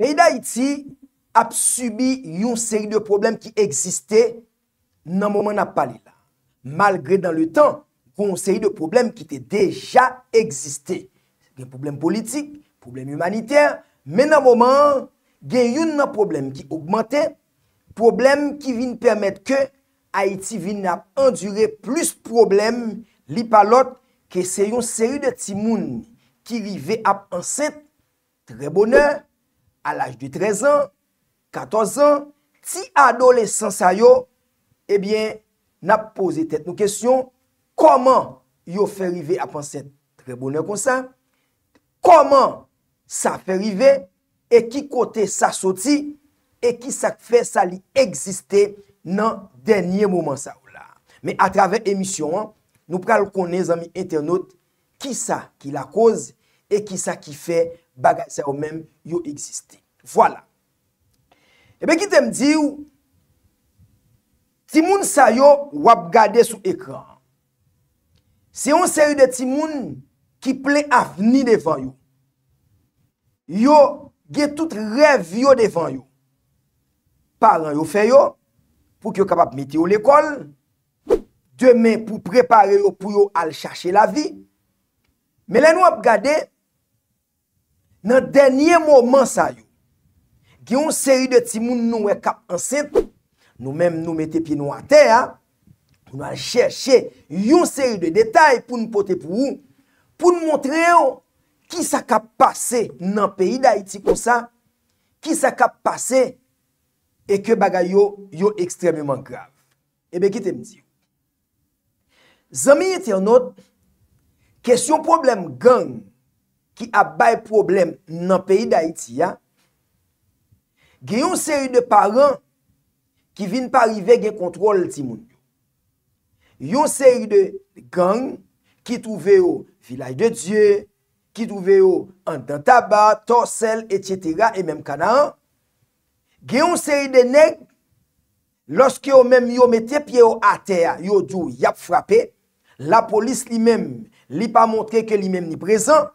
Peyda Haiti ap subi yon seri de problem ki egziste nan mouman ap pali la. Malgre dan le tan kon seri de problem ki te deja egziste. Gen problem politik, problem humaniter, men nan mouman gen yon nan problem ki augmente, problem ki vin permet ke Haiti vin ap endure plus problem li palot ke se yon seri de timoun ki rive ap anset, treboner, Al aj di 13 an, 14 an, ti adole san sa yo, ebyen, eh nap pose tet nou kesyon, koman yo fe rive apansen trebonen kon sa? Koman sa fe rive, e ki kote sa soti, e ki sa fe sa li egziste nan denye mouman sa ou la? Me atraven emisyon an, nou pral konen zami internet, ki sa ki la koz, e ki sa ki fe bagaj sa ou men yo egziste. Vwala. Ebe eh ki te mdi ou, timoun sa yo wap gade sou ekran. Se yon seri de timoun ki ple avni devan yo, yo ge tout rev yo devan yo. Paran yo fe yo, pou ki yo kapap meti yo l'ekol, demen pou prepare yo pou yo al chache la vi, me lè nou wap gade, nan denye mouman sa yo, gen yon seri de timoun nou we kap ansen, nou menm nou mette pi nou ate, nou al chershe yon seri de detay pou nou pote pou ou, pou nou montre yo ki sa kap pase nan peyi da iti konsa, ki sa kap pase, e ke bagay yo yo ekstremlyman grav. Ebe, kitem diyo. Zanmiye ti anot, kesyon problem gang ki abay problem nan peyi da iti ya, gen yon seri de paran ki vin pa rive gen kontrol di moun. Yon seri de gang ki touve yo vilay de dje, ki touve yo an dan taba, torsel, etyetera, et menm kada an. Gen yon seri de neg, loske yo menm yo mette pieyo a teya, yo djou yap frape, la polis li menm li pa montre ke li menm ni prezant,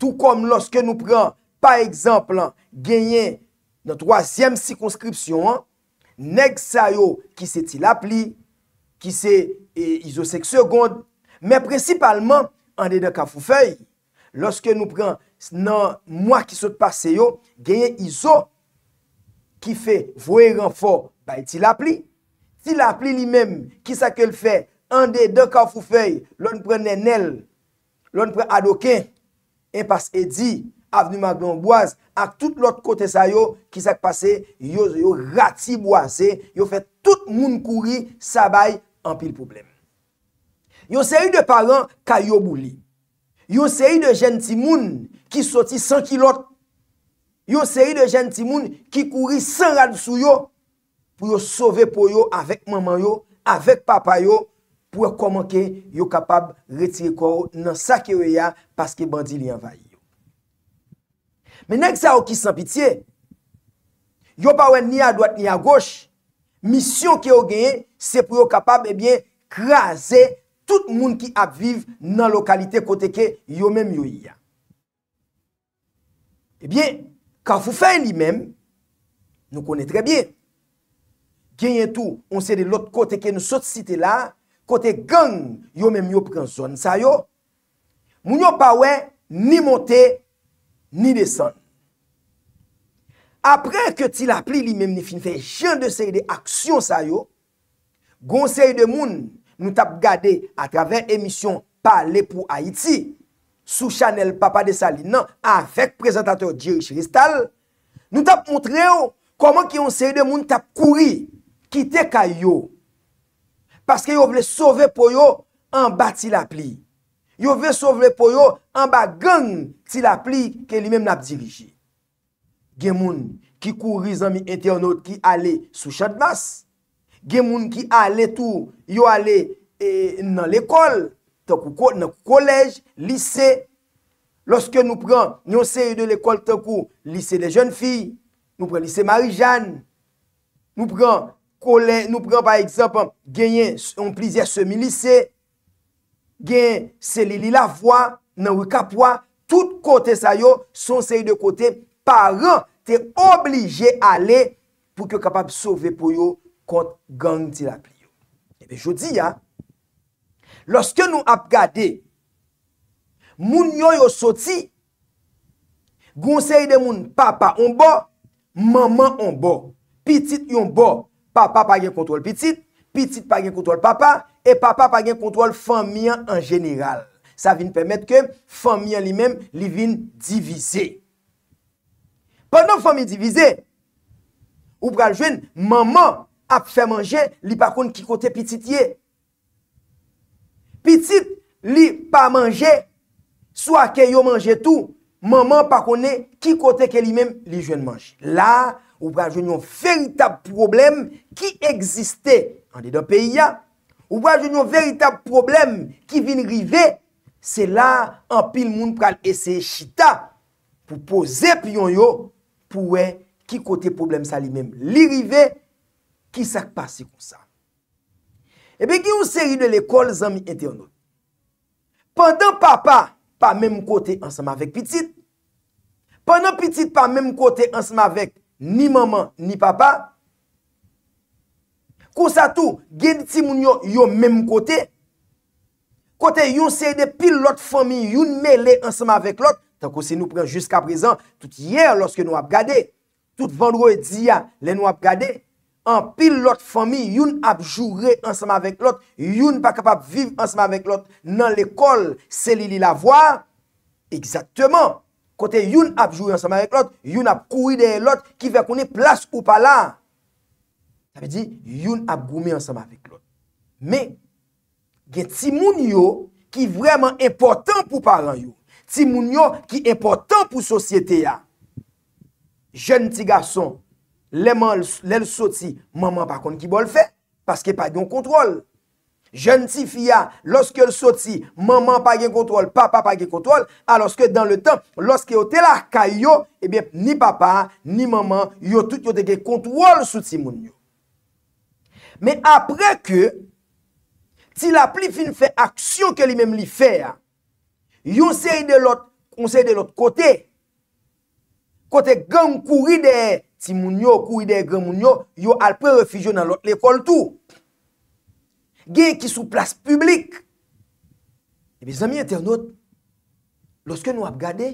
tout kom loske nou pran par ekzamp lan genyen nan troasyem sikonskripsyon an, neg sa yo ki se ti la pli, ki se e, izosek se gond, men presipalman an de de kafu fey, loske nou pren nan mwa ki sot pa se yo, genye izo, ki fe vwe renfor, bay ti la pli, ti la pli li menm, ki sa ke l fe, an de de kafu fey, lon pren nenel, lon pren adoken, en pas e di, an de de kafu fey, Aveni Maglongboise, ak tout l'ot kote sa yo, ki sak pase, yo yo rati boase, yo fe tout moun kouri, sabay, an pil problem. Yo se yi de paran, kaya yo boulie. Yo se yi de jenti moun, ki soti san kilot. Yo se yi de jenti moun, ki kouri san rad sou yo, pou yo sove pou yo, avek maman yo, avek papa yo, pou yo komanke, yo kapab retire kou nan sa kere ya, paske bandi li envaye. Menèk sa ou ki san pitiye, yo pa wè ni eh a doat ni a goch, misyon ki ou genye, se pou yo kapab, ebyen, krasè tout moun ki apviv nan lokalite kote ke yo menm yo iya. Ebyen, ka fufè li menm, nou konè tre bie. Genye tou, on se de lot kote ke nou sot site la, kote gen, yo menm yo pren son. Sa yo, moun yo pa wè, ni motè, Ni desan. Apre ke ti la pli li menm ni fin fè jen de seri de aksyon sa yo, gon seri de moun nou tap gade a traven emisyon Pa le pou Haiti, sou Chanel Papa de Salina, non, avek prezentator Jerry Shristal, nou tap montre yo koman ki yon seri de moun tap kouri, kite kaya yo. Paske yo vle sove po yo an ba ti la pli. Yo ve so vle po yo an ba gang ti la pli ke li menm nap diriji. Gen moun ki kou rizan mi ente anot ki ale sou chad bas. Gen moun ki ale tou yo ale e, nan lekol, tan kou kon nan kolej, lise. Loske nou pran, nyo se yu de lekol tan kou lise de jen fi, nou pran lise Mari Jeanne, nou pran kolej, nou pran pa eksempan genyen on plizye semilisey, gen se li li la vwa, nan wikap wwa, tout kote sa yo, son se yi de kote, paran te oblije ale pou ki yo kapab sove pou yo kont gang ti la priyo. Ebe, jodi ya, loske nou ap gade, moun yon yo soti, goun se yi de moun papa yon bo, maman yon bo, pitit yon bo, papa pa gen kontrol pitit, pitit pa gen kontrol papa, E papa pa gen kontrol fami an an general. Sa vin pemet ke fami an li men li vin divise. Panon fami divise, ou pral jwen, maman ap fè manje, li pa kon ki kote pitit ye. Pitit li pa manje, sou akè yo manje tou, maman pa kon ne ki kote ke li men li jwen manje. La, ou pral jwen yon fèritab problem ki egziste an de do peyi ya, Ou waj yon yon veritab problem ki vin rive, se la an pil moun pral eseye chita pou pose piyon yo, pou wè ki kote problem sa li mèm li rive, ki sak pasi kousa. Ebe, ki ou seri de l'ekol zanmi ete yon nou? Pendan papa pa mèm kote ansama vek pitit, Pendan pitit pa mèm kote ansama vek ni maman ni papa, Kousa tou, gen diti moun yo yo menm kote, kote yon se yede pil lot fomi, yon me le ansama vek lot, tanko se nou pren jusqu'a prezan, tout yer loske nou ap gade, tout vendro e diya le nou ap gade, an pil lot fomi, yon ap jure ansama vek lot, yon pa kapap viv ansama vek lot, nan l'ekol, seli li la vwa, egzatman, kote yon ap jure ansama vek lot, yon ap koui de lot, ki vekouni plas ou pala, api di, yon ap goume ansam api klon. Me, gen ti moun yo ki vreman important pou paran yo, ti moun yo ki important pou sosyete ya. Jen ti gason, lèman lèl soti, maman pa kon ki bol fe, paske pa yon kontrol. Jen ti fia, loske l soti, maman pa gen kontrol, papa pa gen kontrol, aloske dan le tan, loske yo te la ka yo, ebyen eh ni papa, ni maman, yo tout yo te gen kontrol sou ti moun yo. Men apre ke, ti la pli fin fè aksyon ke li men li fè a, yon se yi de lot, yon se yi de lot kote, kote gen kouri de timoun yo, kouri de gen moun yo, yo alpe refijyon nan lot l'ekol tou. Gen ki sou plas publik. Ebe zami internet, loske nou ap gade,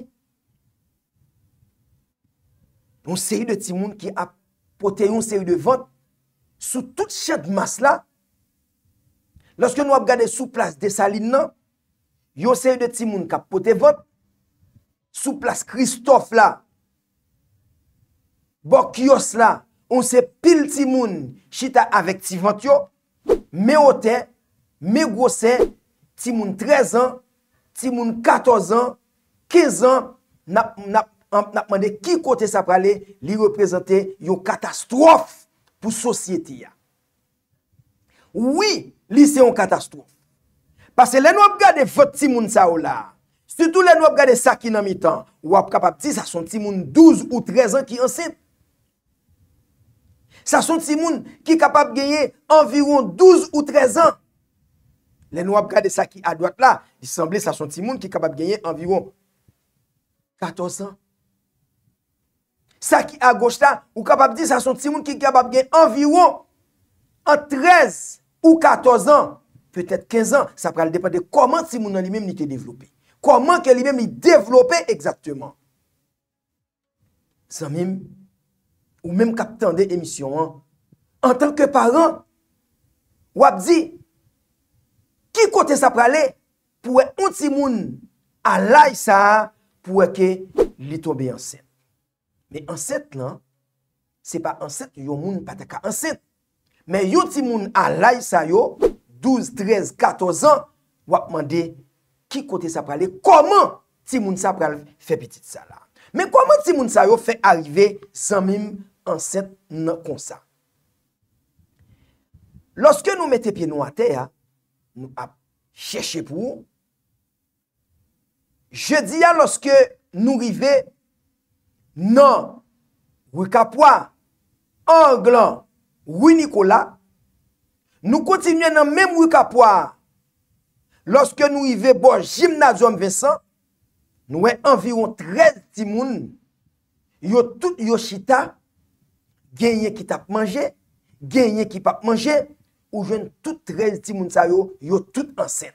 yon se yi de timoun ki ap potè yon se yi de vant, Sou tout chèd mas la, lòske nou ap gade sou plas desaline nan, yon se yon de timoun kapote vòt, sou plas Kristoff la, bok yos la, on se pil timoun chita avèk ti vòt yo, me otè, me gòsè, timoun trez an, timoun katoz an, kez an, nap man de ki kote sa prale, li reprezentè yon katastrof. Pou sosyeti ya. Ouwi, li se yon katastrofe. Pase lè nou ap gade vot timoun sa ou la. Soutou lè nou ap gade sa ki nan mi tan. Ou ap kapap ti sa son timoun 12 ou 13 an ki ansen. Sa son timoun ki kapap genye environ 12 ou 13 an. Lè nou ap gade sa ki a doat la. Disemble sa son timoun ki kapap genye environ 14 an. Sa ki a gojta, ou kap ap di, sa son timoun ki kap ap gen, anviron, an trez ou katoz an, petet kenz an, sa pral depande, koman timoun an li menm ni te devlope? Koman ke li menm ni devlope ekzakteman? San mim, ou menm kap tende emisyon an, an tanke paran, wap di, ki kote sa pral de, pouwe un timoun alay sa, pouwe ke li tobe yansen. Me anset lan, se pa anset yo moun pataka anset. Me yo ti moun alay sa yo, 12, 13, 14 an, wap mande ki kote sa prale, koman ti moun sa prale fe petit sa la. Me koman ti moun sa yo fe arrive san mim anset nan konsa. Lorske nou mette pi nou ate ya, nou ap cheshe pou, je di ya lorske nou rivey, Non. Nan, wikapwa, Anglan, Winikola, nou kontinuen nan menm wikapwa, loske nou i ve bon jimnazoum ve san, nou we environ trez timoun, yo tout yo chita, genye ki tap manje, genye ki pap manje, ou jen tout trez timoun sa yo, yo tout ansen.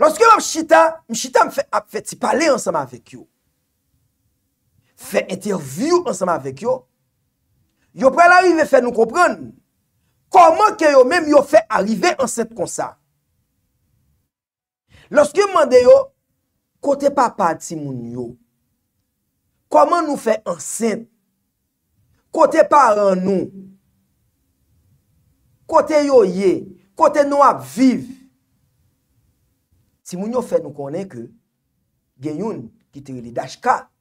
Loske wap chita, m chita ap feti pale ansam avek yo, fè interviw ansem avèk yo, yo prè l'arive fè nou komprèn nou, koman kè yo mèm yo fè arive ansem kon sa? Lòs kè mandè yo, kote pa pa ti moun yo, koman nou fè ansem, kote pa an nou, kote yo ye, kote nou ap viv, ti moun yo fè nou konè kè, genyoun ki te yon li dash kat,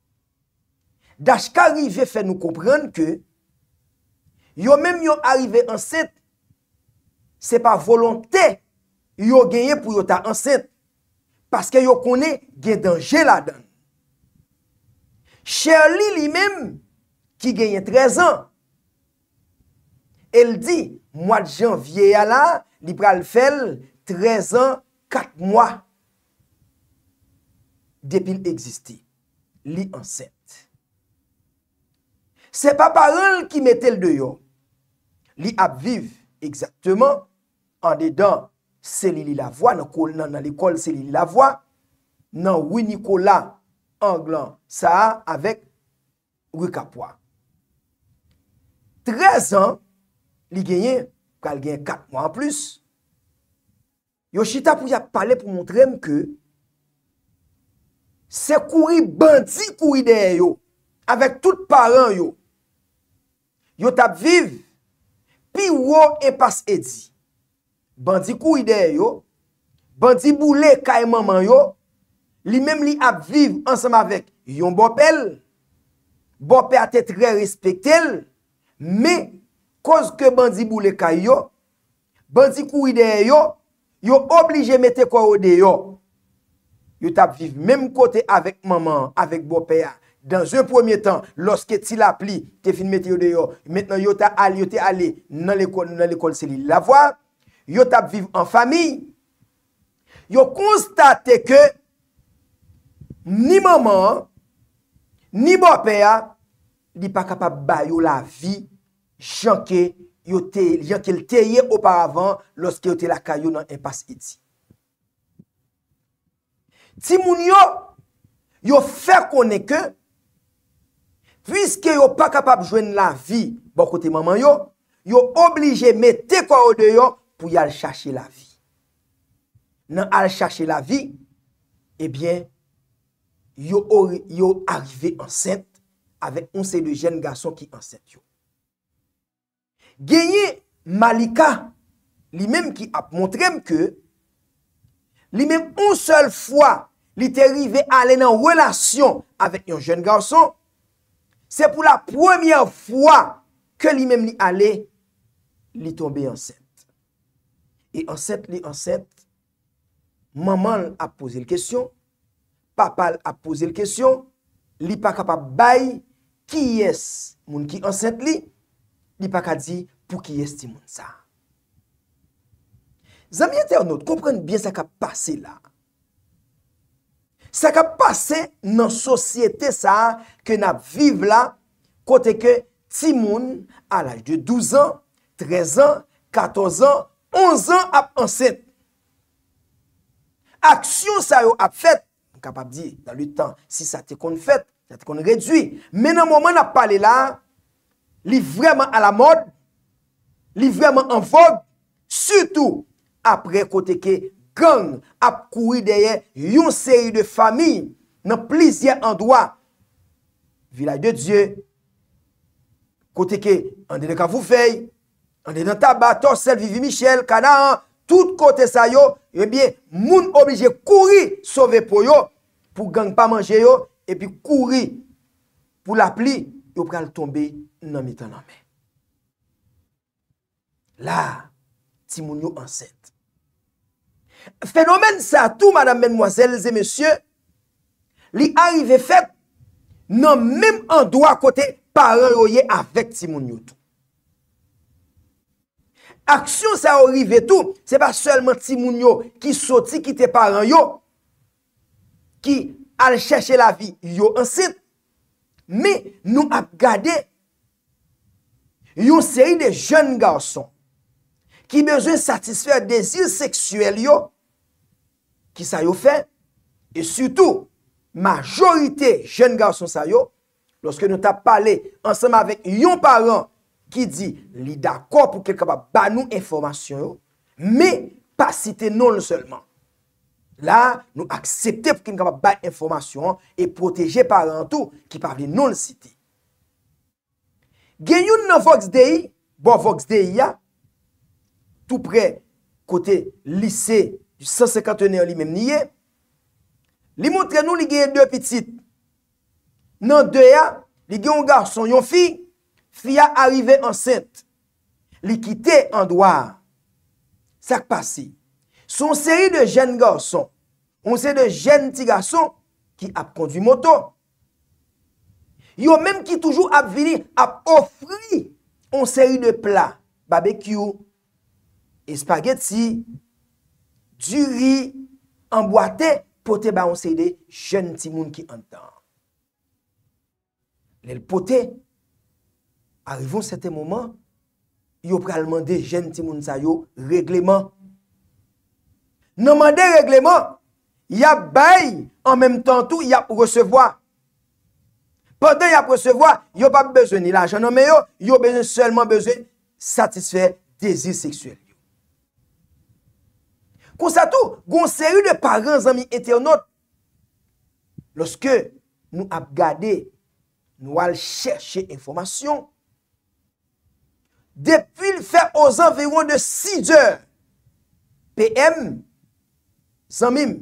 Dash ka rive fè nou kouprenn ke yo mèm yo arive anset, se pa volontè yo genye pou yo ta anset. Paske yo konè gen denje la den. Cher li li mèm ki genye trez an. El di, mwad jan vie ya la, li pral fel trez an, kat mwa. Depil egzisti, li anset. Se pa parel ki metel de yo. Li ap viv egzakteman an dedan Selili Lavoie nan kol nan nan l'ekol Selili Lavoie nan Winikola Anglan Saha avèk Rukapwa. Trez an li genyen, kal genyen katman plus. Yoshita pou yap pale pou montrem ke se kouri bandi kouri den yo avèk tout parent yo Yo tap viv, pi wo e pas edi. Bandi kou ide yo, bandi boule ka e maman yo, li mem li ap viv ansam avek yon bopel, bopel atetre respektel, me koz ke bandi boule ka yo, bandi kou ide yo, yo oblige mete kwa ode yo. Yo tap viv mem kote avek maman, avek bopel ya. dans un premier temps, loske ti la pli, te finmete yo de yo, mennen yo ta al, yo te ale, nan l'ekol, nan l'ekol se li la vwa, yo tap viv en fami, yo konstate ke, ni maman, ni bopè ya, li pa kapab ba yo la vi, jan ke, jan ke lteye oparavan, loske yo te la kayo nan empas eti. Ti moun yo, yo fer konen ke, Fiske yo pa kapap jwen la vi bo kote maman yo, yo oblije mette kwa ode yo pou yal chache la vi. Nan al chache la vi, ebyen, yo ori yo arrive ansente ave yon se de jen gason ki ansente yo. Genye Malika, li menm ki ap montrem ke, li menm un sel fwa li te rive ale nan relasyon ave yon jen gason, Se pou la pwemye fwa ke li mem li ale, li tombe anset. E anset li anset, maman a pose l kesyon, papal a pose l kesyon, li pa ka pa bay ki yes moun ki anset li, li pa ka di pou ki yes ti moun sa. Zamiate anot, komprende bien sa ka pase la. Sa ka pase nan sosyete sa ke nap vive la kote ke timoun al aj de 12 an, 13 an, 14 an, 11 an ap anset. Aksyon sa yo ap fet, an kapap di, sa li tan, si sa te kon fet, sa te kon redwi. Menan mouman nap pale la, li vreman ala mod, li vreman an vog, sutou apre kote ke timoun. Gang ap kouri deye yon seri de fami nan plizye andwa. Vilay de Diyo, kote ke ande de Kavoufei, ande de Tabato, Selvi, Vimichel, Kanaan, tout kote sa yo, yon eh biye moun oblije kouri sove po yo, pou gang pa manje yo, epi kouri pou la pli, yon pre al tombe nan mitan anme. La, ti moun yo ansen, Fenomen sa tou madame menmwazel ze mesye, li arive fet nan menm an do a kote paran yo ye avek ti moun yo tou. Aksyon sa arive tou, se pa selman ti moun yo ki soti ki te paran yo, ki al cheshe la vi yo ansin, mi nou ap gade yon seri de joun garson ki mezoun satisfèr desil seksuel yo, ki sa yo fe, e sutou, majorite jen gav son sa yo, loske nou ta pale, ansanme avek yon paran, ki di, li d'akop pou kem kaba banou informasyon yo, me pa cite non l seman. La, nou aksepte pou kem kaba banou informasyon yo, e proteje parantou, ki pa bile non l cite. Gen yon nan vox deyi, bon vox deyi ya, tout pre, kote lisei, Yon 150 nè yon li mèm niye. Li moutre nou li gèyè dè piti. Nan deyè, li gèyè yon garçon, yon fi. Fi a arrivé ansènt. Li kitey an doar. Sak pasi. Son seri de jèn garçon. On seri de jèn ti garçon ki ap kondi moto. Yon mèm ki toujou ap vini ap ofri. On seri de pla. Barbekyou. Espageti. du ri, anboate, pote ba yon se yde jen timoun ki anta. Le l pote, arivoun sete mouman, yo pralman de jen timoun sa yo regleman. Nanman de regleman, ya bay, an menm tan tou, ya presevoa. Pote ya presevoa, yo pa beze ni la jen, nanmen yo, yo beze, selman beze, satisfè desir seksuel. Kousa tou, goun seri de paren zanmi ete ou not. Lorske nou ap gade, nou al chershe informasyon. Depil fe ozan veron de 6 deur. PM, zanmim,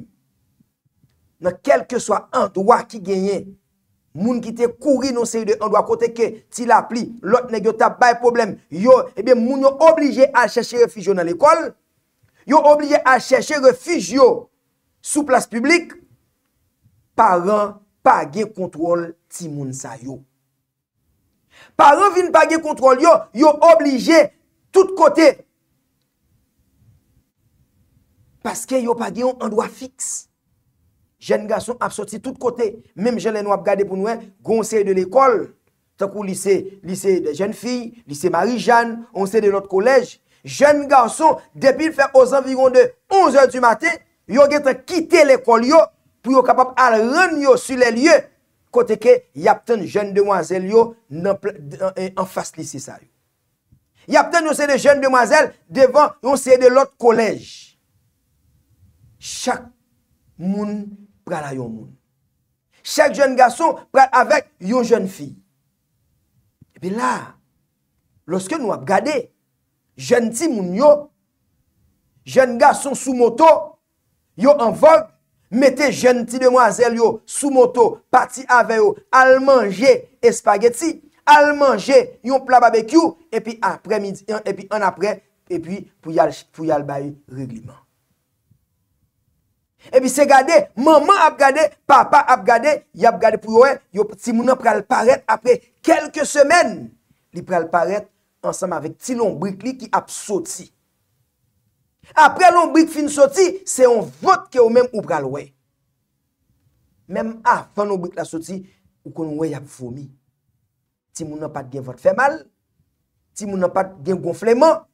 nan kelke swa an, dwa ki genye, moun ki te kouri nou seri de an, dwa kote ke, ti la pli, lot negyo ta bay problem, yo, ebe eh moun yo oblije al chershe refijyon nan l'ekol. yo oubliye a chèche refij yo sou plas publik, paran pa ge kontrol timoun sa yo. Paran vin pa ge kontrol yo, yo oubliye tout kote. Paske yo pa ge an doa fix. Jen ga son apsoti tout kote. Mem jen lè nou ap gade pou nouè, goun se de l'ekol, ta pou lise, lise de jen fi, lise mari jan, onse de lot kolej, jen gason, depil fè oz anviron de 11 an du maten, yo getre kite l'ekol yo, pou yo kapap al ren yo su le liye, kote ke yapten jen demwazel yo, nan fasli si sa yo. Yapten yo se de jen demwazel, devan yo se de lot kolej. Chak moun pral a yo moun. Chak jen gason pral avèk yo jen fi. Epe la, loske nou ap gade, jen ti moun yo, jen ga son sou moto, yo anvor, mette jen ti demwazel yo, sou moto, pati ave yo, al manje espageti, al manje yon pla bbq, epi apre midi, epi an apre, epi pou yal bayi regliman. Epi se gade, maman ap gade, papa ap gade, yon ap gade pou yon, yo ti moun ap pral paret, apre kelke semen, li pral paret, ansanm avèk ti lombrik li ki ap soti. Apre lombrik fin soti, se yon vot ke yon mèm ou pral wè. Mèm a, fan lombrik la soti, ou kon wè yon ap vomi. Ti moun an pat gen vot fè mal, ti moun an pat gen gonflèman,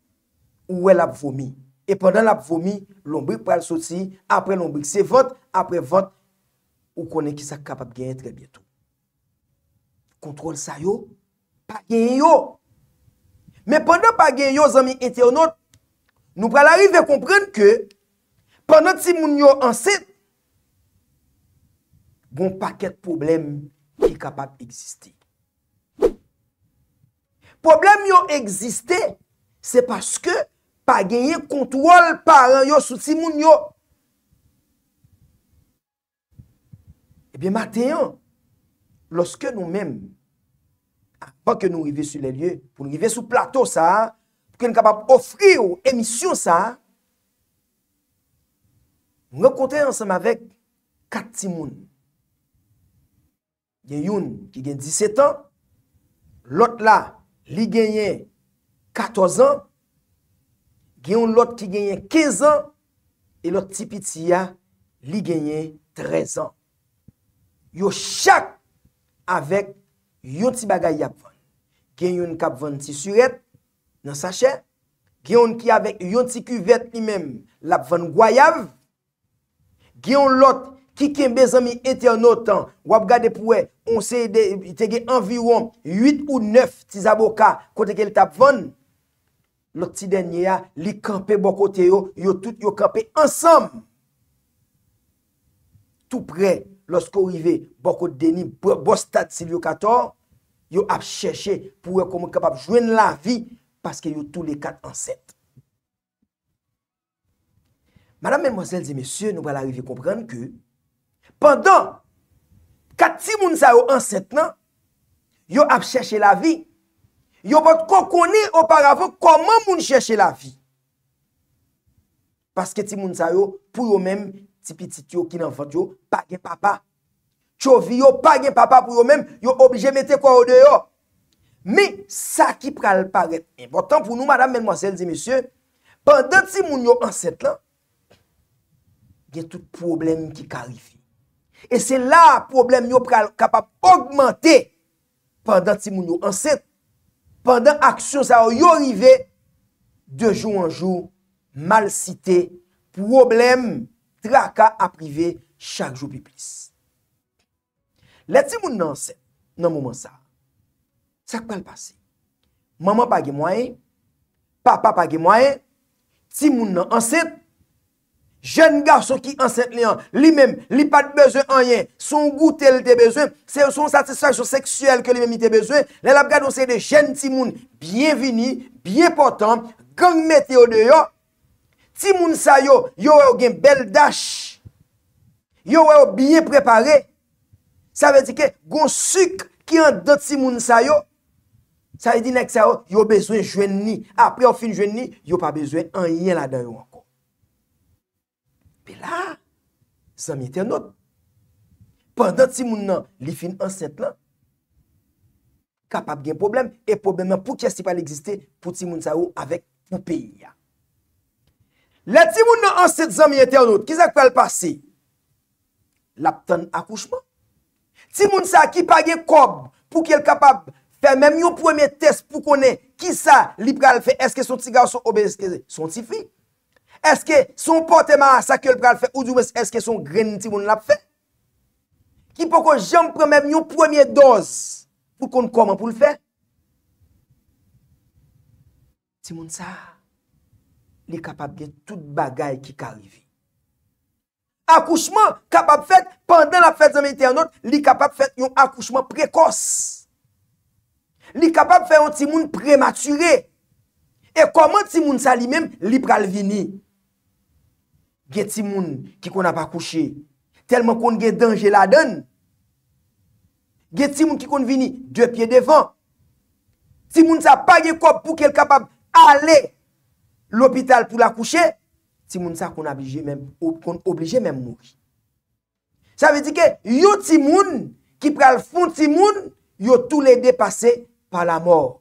ou wè l'ap vomi. E pandan l'ap vomi, lombrik pral soti, apre lombrik se vot, apre vot, ou konè ki sa kapap gen yon tre bietou. Kontrol sa yo, pa gen yo, Men pandan pa gen yo zami eteonot, nou pralari ve kompren ke, pandan ti moun yo anset, bon paket problem ki kapat eksiste. Problem yo eksiste, eh se paske pa gen ye kontrol paran yo sou ti moun yo. Ebe maten yo, loske nou menm, pa ke nou rive sou lè lye, pou nou rive sou plateau sa, pou ke nou kapap ofri ou emisyon sa, nou kon ten ansam avek kat timoun. Gen yon ki gen 17 an, lot la li genyen 14 an, gen yon lot ki genyen 15 an, e lot tipi ti ya li genyen 13 an. Yo chak avek yon ti bagay yapvan. gen yon ka bvan ti suret, nan sache, gen yon ki avek yon ti ku vet ni men, la bvan gwayav, gen yon lot, ki ken bezami ete anotan, wap gade pouwe, onse tege anviwom, yit ou nef ti zaboka, kote ke li ta bvan, lok ti denye ya, li kampe bokote yo, yo tout yo kampe ansam, tout pre, losko rive, bokote deni, bostat si li yo kator, yo ap chèche pou yo komon kapap jwen la vi paske yo tou le kat anset. Madame, menmozelle, di mesye, nou pal arrive komprende ke pandan kat ti moun zaro anset nan, yo ap chèche la vi, yo pat kokone oparavon koman moun chèche la vi. Paske ti moun zaro pou yo menm ti pitit yo ki nan vant yo, pa ye papa. Chowvi yo pa gen papa pou yo menm, yo oblije mette kwa o deyo. Mi sa ki pral paret. E botan pou nou madame menmwansel di misyon, pandan ti moun yo anset lan, ye tout problem ki karifi. E se la problem yo pral kapap augmenter pandan ti moun yo anset, pandan aksyon sa yo yorive de jou anjou mal site, pe problem traka aprive chak jou pipis. Le ti moun nan anse, nan mouman sa, sa kwa l pasi? Maman pa ge mwoyen, papa pa ge mwoyen, ti moun nan anse, jen gafso ki anse li an, li men, li pa de beze anyen, son goutel te beze, son satisfakso seksuel ke li men mi te beze, le lab gado se de jen ti moun, bienvini, bienpotant, gangmete yo de yo, ti moun sa yo, yo yo e gen bel dash, yo yo e bienprepare, yo yo bienprepare, Sa ve di ke goun suk ki an da ti moun sa yo, sa e di nek sa yo, yo bezwen jwen ni, apre yo fin jwen ni, yo pa bezwen an yen la den yo anko. Pe la, zanmye ten not, pandan ti moun nan, li fin anset lan, kapap gen problem, e probleman pou kyesi pal egzite pou ti moun sa yo avèk pou peyi ya. Le ti moun nan anset zanmye ten not, kizak pal pase, lap tan akouchman, Ti moun sa ki pa ge kob pou ki el kapab pèmèm yon pwèmè test pou konè ki sa li pral fè, eske son tiga ou son obez, eske son tifi. Eske son pote ma sa ki el pral fè ou diwes eske son greni ti moun lap fè. Ki pou kon jèm prèmèm yon pwèmè dos pou kon koman pou l fè. Ti moun sa li kapab ge tout bagay ki kalvi. Akouchman kapap fèt, pandan la fèt zanmè internet, li kapap fèt yon akouchman prekos. Li kapap fèt yon timoun prematurè. E koman timoun sa li mèm, li pral vini. Ge timoun ki kon ap akouchè, telman kon ge denje la den. Ge timoun ki kon vini, de pye devan. Timoun sa pa ye kop pou ke l kapap ale l opital pou l akouchè. Ti moun sa kon oblije mèm nou ki. Sa ve di ke yo ti moun ki pral fon ti moun yo tou le de pase pa la mor.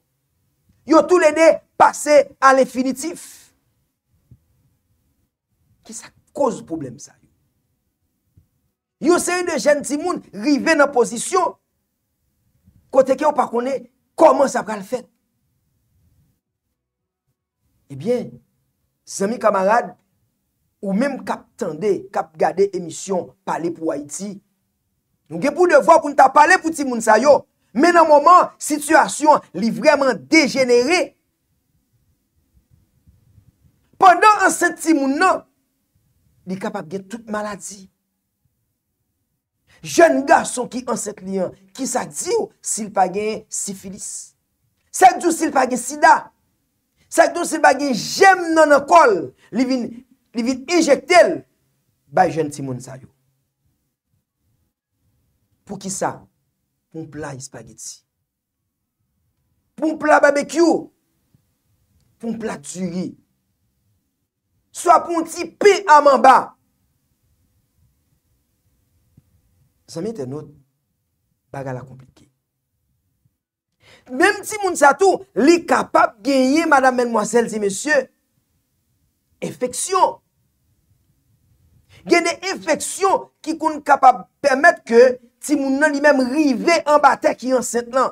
Yo tou le de pase al infinitif. Ki sa koz poublem sa? Yo se yon de jen ti moun rive nan posisyon kote ke ou pa konen koman sa pral fen? Ebyen, eh se mi kamarad Ou menm kap tende, kap gade emisyon pale pou Haiti. Nou gen pou devwa pou nou ta pale pou timoun sa yo. Men an mouman, sityasyon li vreman degenere. Pendan an se timoun nan, li kapap gen tout maladi. Joun gason ki an se kliyan, ki sa di ou silpa gen sifilis. Sekdou silpa gen sida. Sekdou silpa gen jem nan akol li vin... li vin enjekte l, bay jen ti moun sa yo. Pou ki sa, pou mpla espageti, pou mpla bbq, pou mpla tiri, so apon ti pi amamba, sa mi te not bagala komplike. Mem ti moun sa tou, li kapap genye, mada men mwasele ti monsye, efeksyon, Genè infeksyon ki kon kapab permèt ke ti moun nan li mèm rive an batèk yon sènt lan.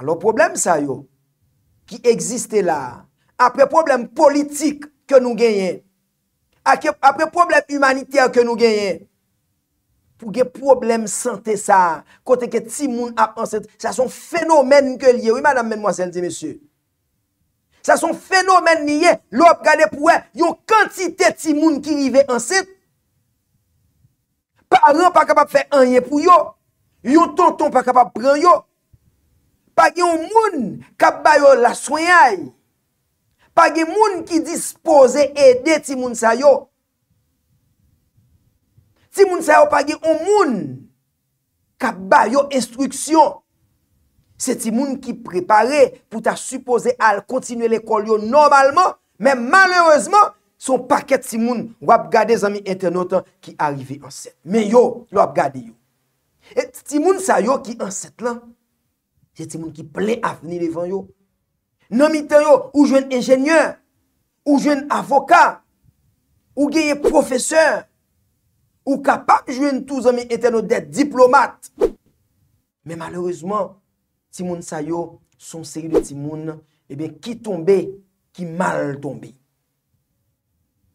Alò problem sa yo, ki egziste la, apre problem politik ke nou genyen, apre problem humanitè ke nou genyen, pou gen problem sante sa, kote ke ti moun ap ansènt, sa son fenomen ke liye, oui madame, mène, moi, sènti, mèsyè. Sa son fenomen niye, lop gade pou e, yon kantite ti moun ki rive anset. Parent pa kapap fe anye pou yo, yon tonton pa kapap pren yo. Pagye yon moun, kap bayo la soyay. Pagye moun ki dispose ede ti moun sayo. Ti moun sayo pagye yon moun, kap bayo instruksyon. Se ti moun ki prepare pou ta suppose al kontinue l'ekol yo normalman, men malerezman, son paket ti moun wap gade zami internetan ki arive anset. Men yo, lop gade yo. E ti moun sa yo ki anset lan, se ti moun ki ple avni levan yo. Nan mi ten yo, ou jwen enjenyen, ou jwen avokan, ou geye profeseur, ou kapa jwen tou zami internetan diplomat. Men malerezman, Ti moun eh eh sa yo, son seri de ti moun, e ben ki tombe, ki mal tombe.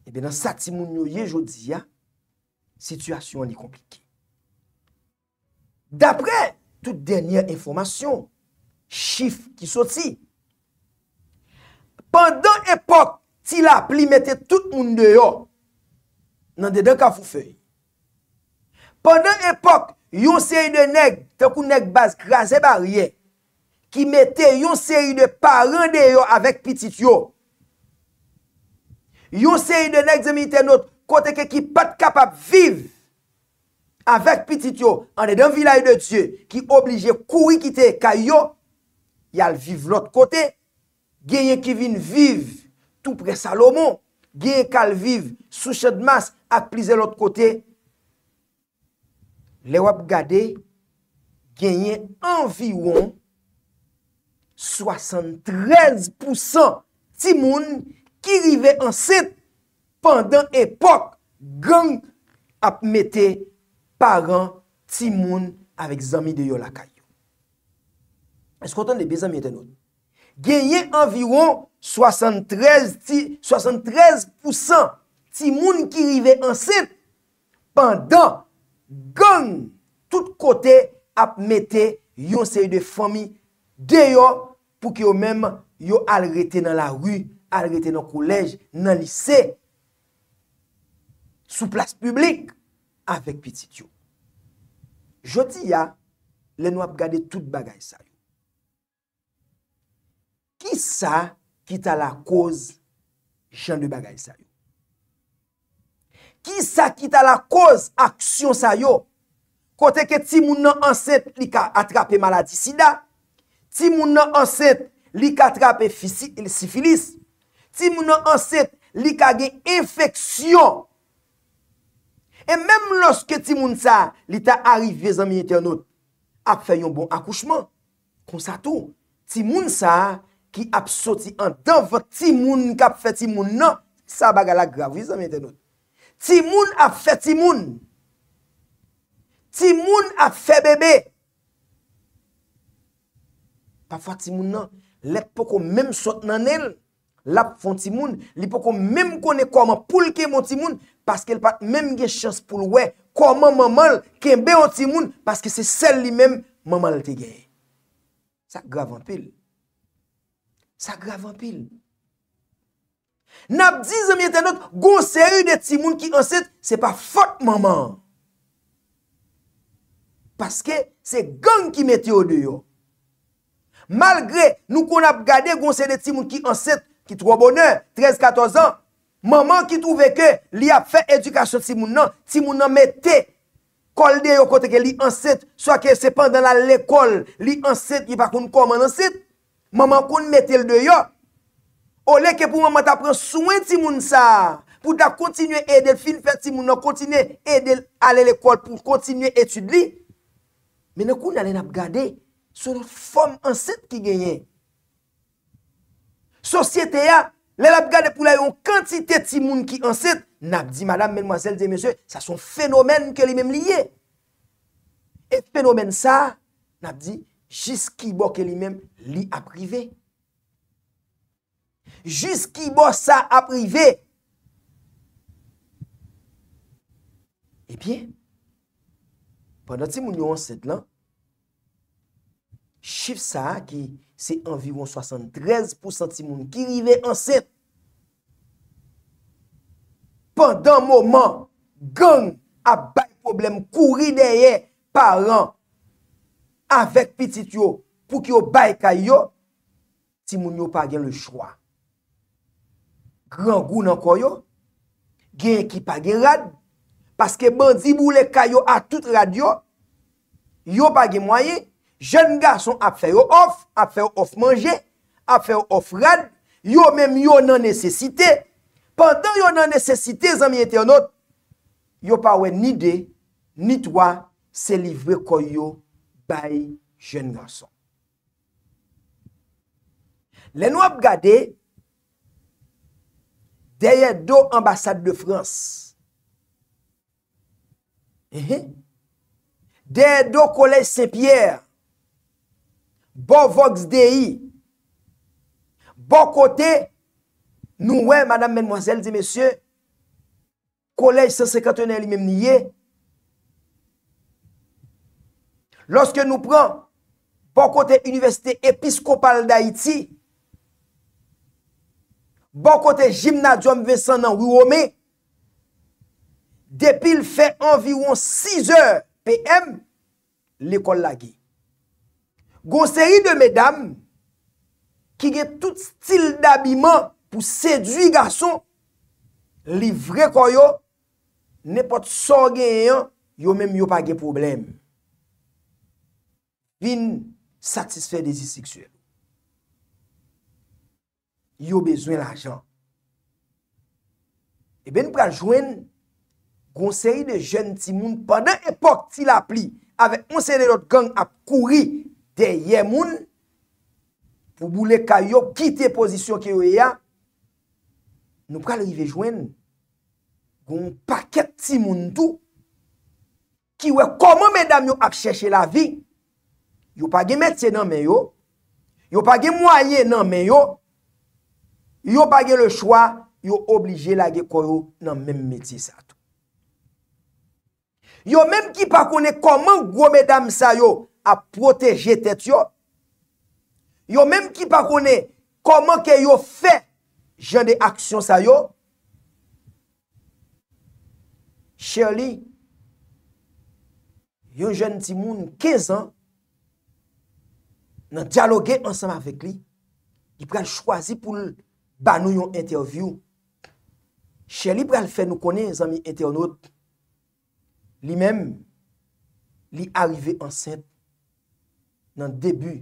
E ben nan sa ti moun yo ye jodi ya, situasyon li komplike. Dapre tout denye informasyon, chif ki soti, pandan epok, ti la pli mette tout moun de yo, nan deden ka fufey. Pandan epok, yon seri de neg, te kou neg baz krasen ba ryek, Ki mette yon seri de paran de yo avèk pitit yo. Yon seri de nek zemite not kote ke ki pat kapap viv avèk pitit yo. An de den vilay de Diyo ki oblije koui kite ka yo. Yal viv lòt kote. Genye kivin viv tout pre Salomon. Genye kal viv souche d'mas ap plize lòt kote. Le wap gade genye anvi won. 73% ti moun ki rive anset pandan epok gang ap mette paran ti moun avek zami de yo lakay. Eskotan de bezan mette nou. Genye anviron 73% ti moun ki rive anset pandan gang tout kote ap mette yon sey de fomi de yo lakay. pou ki yo mèm yo alrete nan la rwi, alrete nan koulej, nan lise, sou plas publik, afek pitit yo. Joti ya, le nou ap gade tout bagay sa yo. Ki sa ki ta la koz jan de bagay sa yo? Ki sa ki ta la koz aksyon sa yo? Kote ke ti mounan anset li ka atrape maladi si da? Ti moun nan anset li ka trape sifilis. Ti moun nan anset li ka gen infeksyon. E menm loske ti moun sa li ta arive zanmenite anot ap fè yon bon akouchman. Kon sa tou. Ti moun sa ki ap soti an dav. Ti moun ka ap fè ti moun nan sa baga la gravize anmenite anot. Ti moun ap fè ti moun. Ti moun ap fè bebe. pa fwa timoun nan, let poko mem sot nan el, lap fon timoun, li poko mem kone koman poul ke mon timoun, paske el pat mem gen chans pou lwe, koman mamal, kenbe o timoun, paske se sel li mem mamal te gen. Sa grav anpil. Sa grav anpil. Nap dizan mwen tenot, goun seri de timoun ki anset, se pa fwa tmanman. Paske se gang ki met yo de yo, Malgre nou kon ap gade gounse de ti moun ki anset ki tro bonen, 13-14 an, maman ki touve ke li ap fe edukasyon ti moun nan, ti moun nan mette kol de yo kote ke li anset, so a ke sepan dan la lekol, li anset ki pa kon koman anset, maman kon mette el de yo, o leke pou maman ta pren souen ti moun sa, pou ta kontinye edel fin fe ti moun nan kontinye edel ale lekol pou kontinye etud li, men akoun alen ap gade. sou lout fòm ansèd ki genyen. Sosyete ya, lèl ap gade pou la yon kantite ti moun ki ansèd, nap di madame, menmwazèl, di mèzè, sa son fenomen ke li mèm liye. Et fenomen sa, nap di, jis ki bo ke li mèm li aprive. Jis ki bo sa aprive. E eh bien, pwè nan ti moun yo ansèd lan, Chif sa ki se environ 73% ti moun ki rive anset. Pendan mouman, gang a bay problem kouri deye par an. Avek pitit yo pou ki yo bay kay yo, ti moun yo pa gen le chwa. Gran goun anko yo, gen ekipa gen rad. Paske bandi moule kay yo a tout rad yo, yo pa gen mouye. jen garson ap fè yo of, ap fè yo of manje, ap fè yo of rad, yo mèm yo nan nèsesite, pandan yo nan nèsesite, zan mi ete yo not, yo pa wè ni de, ni toa, se livre koy yo, bay jen garson. Len wap gade, deyè do ambasade de Frans, eh eh. deyè do kolej se pierre, Bo vox deyi, bo kote, nou wè, madame menmwazel, di mesye, kolej sese katenè li menm niye, loske nou pran, bo kote universite episkopal da iti, bo kote jimna diwam vese nan wou wome, depil fè anviron 6 eur pèm, l'ekol lagey. Gon seri de medam ki ge tout stil d'abiman pou sedu garçon, li vre kon yo, ne pot son gen yon, yo menm yo pa ge problem. Vin satisfè de zi siksuel. Yo bezwen l'ajan. E ben pranjwen gon seri de jen ti moun pandan epok ti la pli avè on seri de lot gang ap kouri deye moun, pou boule ka yo kite pozisyon ki yo e ya, nou pa le yivejwen, goun paket ti moun tou, ki we koman men dam yo ak cheshe la vi, yo page metye nan men yo, yo page mwaye nan men yo, yo page le chwa, yo oblije la ge koro nan men metye sa tou. Yo men ki pakone koman goun men dam sa yo, a proteje tet yo. Yo menm ki pa kone, koman ke yo fe, jen de aksyon sa yo. Che li, yo jen ti moun, 15 an, nan diyaloge ansanm avek li, yi pre al chwazi pou banou yon interview. Che li pre al fe nou kone, zanmi internot, li menm, li arive ansanm, nan debu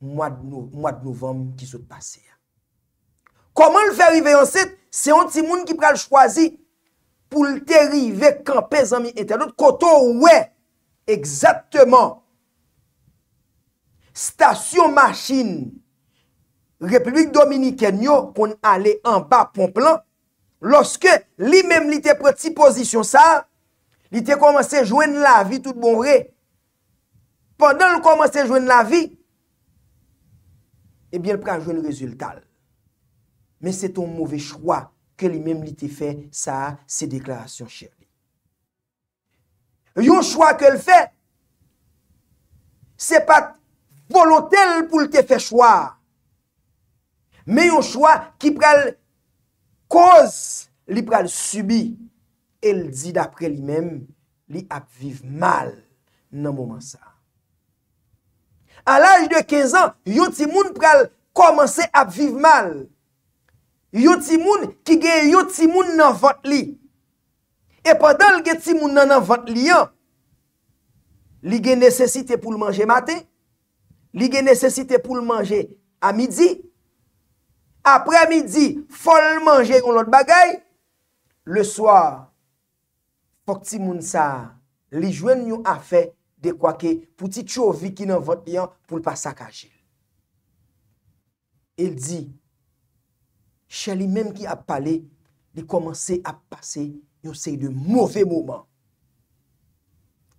mwa de novem ki sou pase. Koman l fè rive yon set? Se yon ti moun ki pral chwazi pou l te rive kanpe zanmi etanot, koto wè, egzaktman, stasyon machin, Republik Dominikènyo kon ale anba pon plan, loske li menm li te prati posisyon sa, li te komanse jwen la vi tout bon vre, pandan l komanse jwen la vi, e eh bie l pran jwen l rezultal. Men se ton mouvè chwa ke li men li te fè sa se deklarasyon chè. Yon chwa ke l fè, se pa volotel pou l te fè chwa. Men yon chwa ki pral koz li pral subi, el di dapre li men, li ap viv mal nan mouman sa. A laj de 15 an, yo ti moun pral komanse ap viv mal. Yo ti moun ki gen yo ti moun nan vat li. E padal gen ti moun nan vat li an, li gen nesesite pou l manje mate, li gen nesesite pou l manje a midi, apre a midi, fol manje yon lot bagay, le swar, pok ti moun sa, li jwen nou a fey, de kwa ke pouti chouvi ki nan vant yon pou l pa sakajil. El di, chè li menm ki ap pale, li komanse ap pase yon sey de mouve mouman.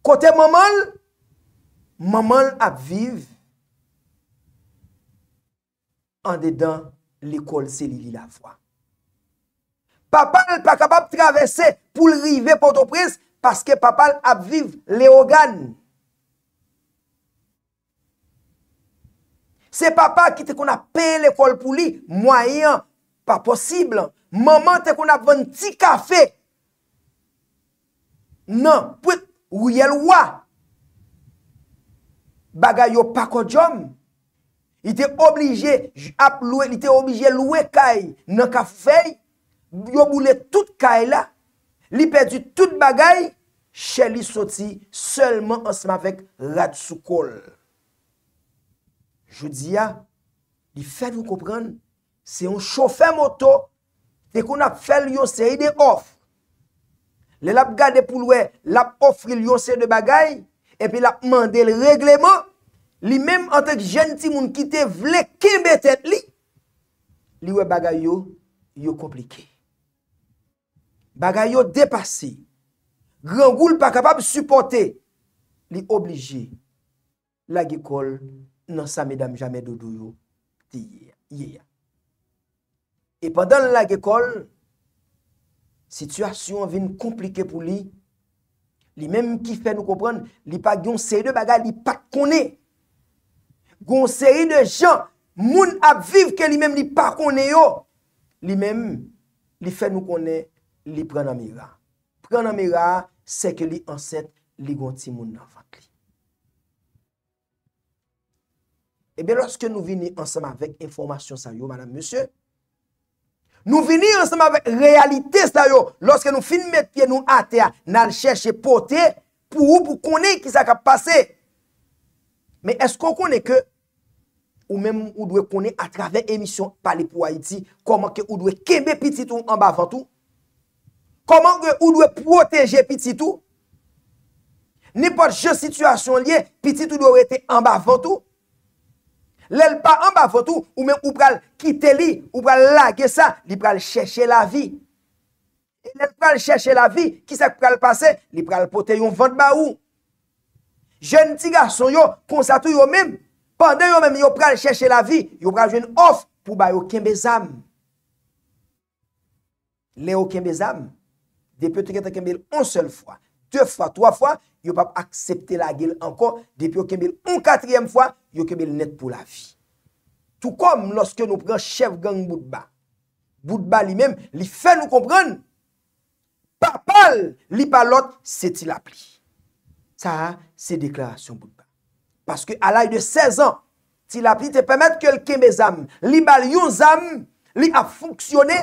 Kote maman, maman ap vive, an de dan l ekol se li li la vwa. Papa l pa kapab travese pou l rive pouto prez, paske papa l ap vive le ogane. Se papa ki te kon ap pen l'ekol pou li, mwayan, pa posibl. Maman te kon ap ven ti kafe. Nan, pwit, wye lwa. Bagay yo pak o jom. I te oblije, ap lwe, i te oblije lwe kay nan kafe. Yo boule tout kay la. Li pedi tout bagay. Li, chè li soti, selman ansman vek lad sou kol. Je di ya, li fèd vous comprenne, se yon chofè moto, de kon ap fè l'yosey de off. Le lap gade pou lwe, lap offri l'yosey de bagay, epi lap mande l'regleman, li mèm an tek jenti moun kite vle kèmbe tèd li, li wè bagay yo, yo komplike. Bagay yo depasi, rangoul pa kapab supporte, li oblige l'agikol, nan sa me dam jame do doyo ti ye ya. E padan la ge kol, sitwasyon vin komplike pou li, li menm ki fe nou kopron, li pa gyon seri de bagay, li pa kone, gyon seri de jan, moun ap viv ke li menm li pa kone yo, li menm, li fe nou kone, li pren an mi ra. Pren an mi ra, se ke li anset, li gonti moun nan fa. Ebe, eh lòske nou vini ansèm avèk informasyon sa yo, madame, monsye. Nou vini ansèm avèk realite sa yo, lòske nou fin met piè nou atea nan chèche pote pou ou pou konè ki sa ka pase. Mè esk kon konè ke ou mèm ou dwe konè a travè emisyon pale pou Haiti, koman ke ou dwe kembe piti tou an bavantou? Koman ke ou dwe proteje piti tou? Nipote jò situasyon liè, piti tou dwe ou rete an bavantou? Lèl pa an ba fotou, ou men ou pral kite li, ou pral lage sa, li pral chèche la vi. E lèl pral chèche la vi, ki sa pral pase, li pral pote yon vant ba ou. Jèn ti gason yo, konsatu yo men, pandè yo men, yo pral chèche la vi, yo pral jwen of, pou ba yo kembe zam. Lèl yo kembe zam, depè te ketan kembe lèl, an sèl fwa, dè fwa, dè fwa fwa, yo pa aksepte la gil ankon, depi yo kemel un katriyem fwa, yo kemel net pou la vi. Tou kom, loske nou pran chev gang Boudba, Boudba li men, li fe nou kompran, pa pal, li pa lot, se ti la pli. Sa, se deklarasyon Boudba. Paske al ay de 16 an, ti la pli, te pamat ke l keme zam, li bal yon zam, li a foksyone,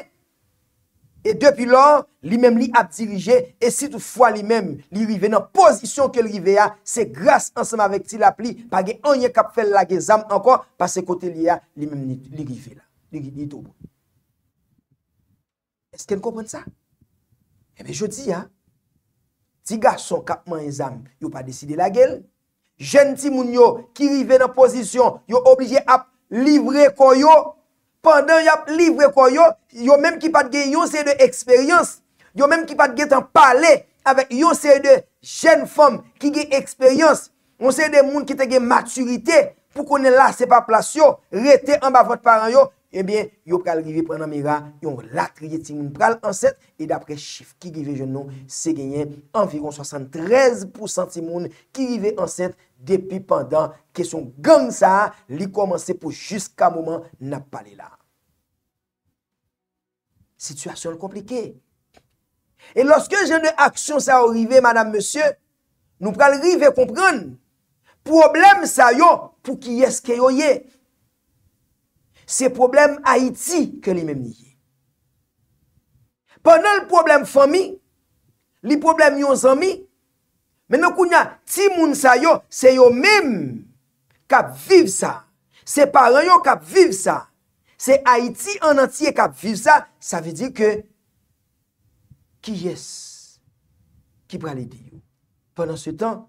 E depi lan, li mem li ap dirije, e si tou fwa li mem, li rive nan pozisyon ke rive ya, se grase ansama vek ti la pli, pa ge anye kap fel la ge zam, ankon, pa se kote li ya, li mem li rive la, li tobo. Esken kompon sa? Ebe jodi ya, ti ga son kap man e zam, yo pa deside la gel, jenti moun yo, ki rive nan pozisyon, yo oblije ap livre kon yo, Pandan yap livre kon yo, yo menm ki pat ge yon se de eksperyans, yo menm ki pat ge tan pale avek yon se de jen fom ki ge eksperyans, yon se de moun ki te ge maturite pou konen la se paplasyo rete an ba vot paran yo. Ebyen, eh yo pral rive pren anmira, yon lakri yeti moun pral anset, e dapre chif ki rive joun nou, se genyen anviron 73% ti moun ki rive anset, depi pandan ke son gang sa li komanse pou jiska mouman na pale la. Situasyon komplike. E loske jen de aksyon sa rive, madame, monsye, nou pral rive kompran, problem sa yo pou ki eske yo ye. Se problem Haïti ke li mèm ni ye. Pè nan l problem fami, li problem yon zanmi, mè nan kou nya ti moun sa yo, se yo mèm kap viv sa. Se paran yo kap viv sa. Se Haïti an an tiye kap viv sa, sa vi di ke ki yes ki pralide yo. Pè nan se tan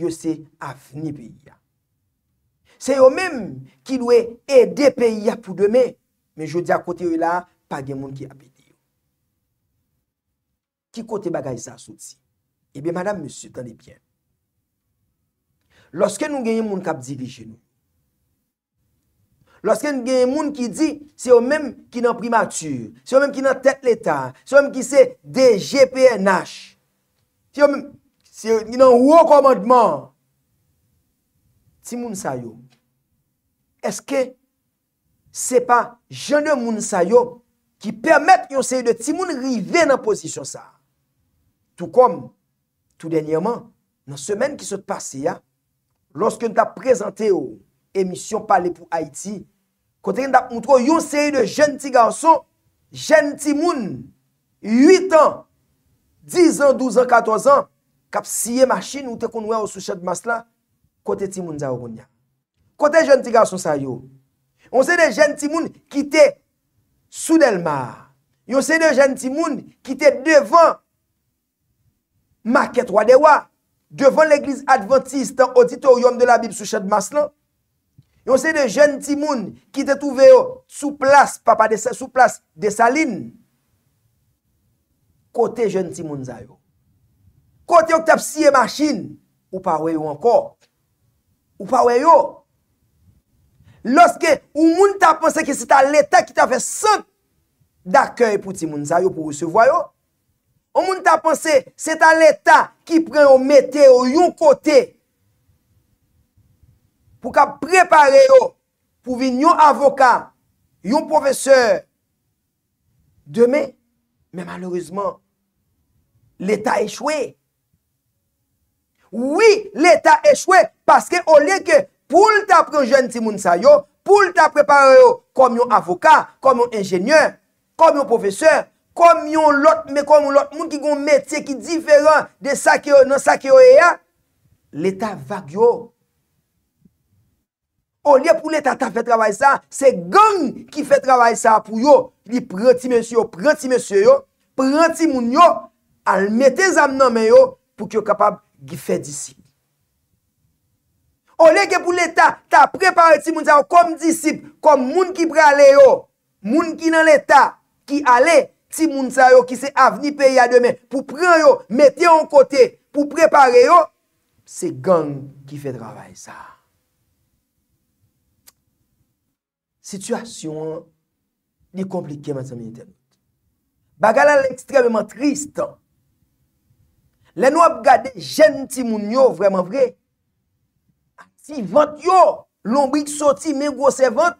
yo se avni bi ya. Se yo menm ki lwe e de peyi apu deme, men jodi akote yo la, pa gen moun ki api diyo. Ki kote bagay sa sou ti? Ebe, madame, monsi, gani bien. Lorske nou gen yon moun kap dirije nou. Lorske nou gen yon moun ki di, se yo menm ki nan primatur, se yo menm ki nan tet letan, se yo menm ki se DGPNH. Se yo menm, se yo menm yon wou komodman. Ti moun sa yon, Eske se pa jenye moun sayo ki permèt yon seri de timoun rive nan posisyon sa? Tou kom, tou denyeman, nan semen ki sot passe ya, loske nta prezante yo emisyon pale pou Haiti, kote nta moutro yon seri de jen ti ganson, jen ti moun, 8 an, 10 an, 12 an, 14 an, kap siye masin ou te kon wè ou sou chad mas la, kote ti moun zan woun ya. Kote jen ti ga sou sa yo? Yon se de jen ti moun ki te sou del ma. Yon se de jen ti moun ki te devan maket wadewa. Devan l'eglise adventiste an odito yon de la bib sou ched mas lan. Yon se de jen ti moun ki te touve yo sou plas papa de saline. Kote jen ti moun za yo? Kote yo ki te ap siye mas chine? Ou pa weyo anko? Ou pa weyo yo? Lorske ou moun ta pense ki se ta l'Etat ki ta fe sent d'akèy pou ti moun zayou pou ou se voyou, ou moun ta pense se ta l'Etat ki pren ou mette ou yon kote pou ka prepare yo pou vin yon avoka, yon profeseur demè. Men malourizman, l'Etat echwe. Oui, l'Etat echwe paske ou lè ke pou lta pran jen ti moun sa yo, pou lta prepar yo, kom yon avoka, kom yon enjenyen, kom yon profeseur, kom yon lot, me kom yon lot, moun ki goun metye ki diferan de sa ki yo, nan sa ki yo e ya, l'Etat vage yo. O liye pou l'Etat ta fè travay sa, se gang ki fè travay sa pou yo, li pranti monsiyo, pranti monsiyo yo, pranti moun yo, al mette zam nan men yo, pou ki yo kapab gifè disi. O leke pou l'Etat ta prepare ti moun sa yo kom disip, kom moun ki prale yo, moun ki nan l'Etat ki ale ti moun sa yo, ki se avni pe ya demen, pou pran yo, mette yon kote, pou prepare yo, se gang ki fe travay sa. Sityasyon ni komplike moun sa moun tem. Bagala l'ekstrememan trist. Le nou ap gade jen ti moun yo vreman vrey, Si vant yo, lombri ki soti men gwo se vant.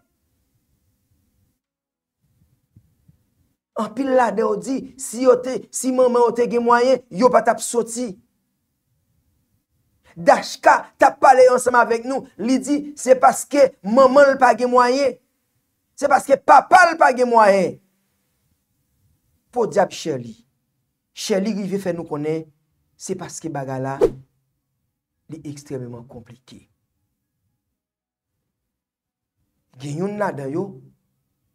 Anpil la de ou di, si yo te, si maman yo te gemoyen, yo pa tap soti. Dashka tap pale yon sama vek nou, li di, se paske maman l pa gemoyen. Se paske papa l pa gemoyen. Po di ap cheli, cheli ki vi fe nou konen, se paske bagala li ekstremement komplike. gen yon naday yo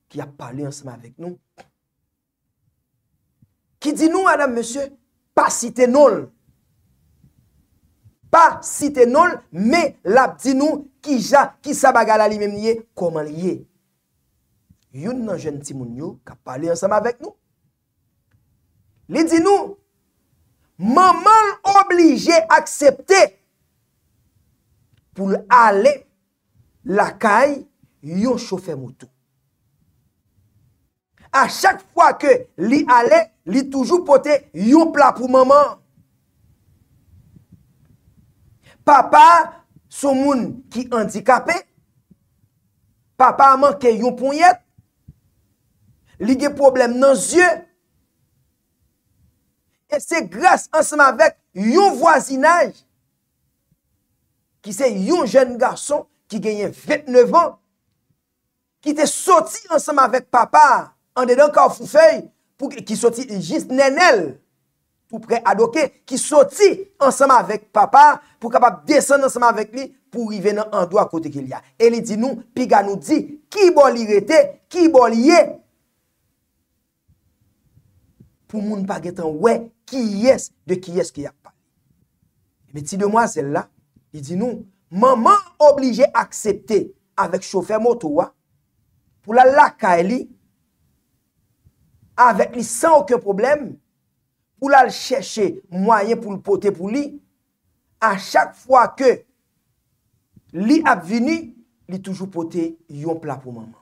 ki a pali ansama vek nou. Ki di nou adam monsye, pa site nol. Pa site nol, me lap di nou, ki sa bagala li mem ye, koman li ye. Yon nan jen timoun yo, ki a pali ansama vek nou. Li di nou, man man oblije aksepte pou ale la kaye yon choufe moutou. A chak fwa ke li ale, li toujou pote yon pla pou maman. Papa sou moun ki andikapè, papa manke yon ponyet, li ge problem nan zye, et se grase ansama vek yon voisinaj, ki se yon jen garson ki genyen 29 an, Ki te soti anseman vek papa an dedan ka ou fou fey ki soti jist nenel pou pre adoke ki soti anseman vek papa pou kapap desen anseman vek li pou rive nan an do akote ki li ya. El e di nou, piga nou di ki boli rete, ki boli ye pou moun pa getan we ki yes de ki yes ki yapa. Meti de mwa zel la e di nou, maman oblige aksepte avek chofer moto wa pou la laka e li, avèk li san okè problem, pou la l chèche mwayen pou l potè pou li, a chak fwa ke li ap vini, li toujou potè yon plap pou maman.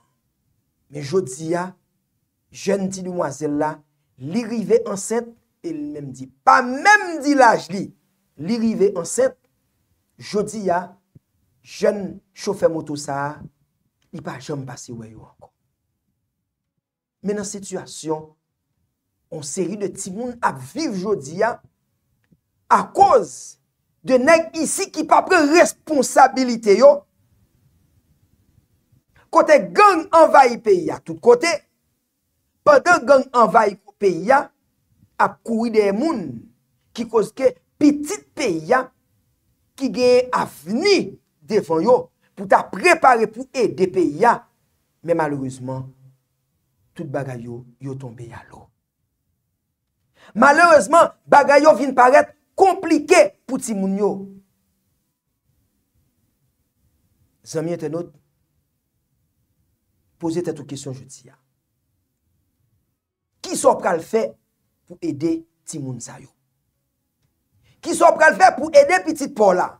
Men jodi ya, jen di nouazè la, li rive ansèd, e l mèm di, pa mèm di la jli, li rive ansèd, jodi ya, jen chow fè moutousa a, I pa jom basi wey wakon. Men an situasyon, on seri de ti moun ap viv jodi ya, a koz de neg isi ki pa pre responsabilite yo, kote gang anvayi peyi ya tout kote, padan gang anvayi peyi ya, ap koui de moun, ki koz ke pitit peyi ya, ki genye afni defon yo, pou ta prepare pou e depe ya, men malouzman, tout bagay yo yo tombe ya lo. Malouzman, bagay yo vin paret komplike pou ti moun yo. Zanmye tenot, pose te tou kesyon jouti ya. Ki so pral fe pou ede ti moun zay yo? Ki so pral fe pou ede pitit por la?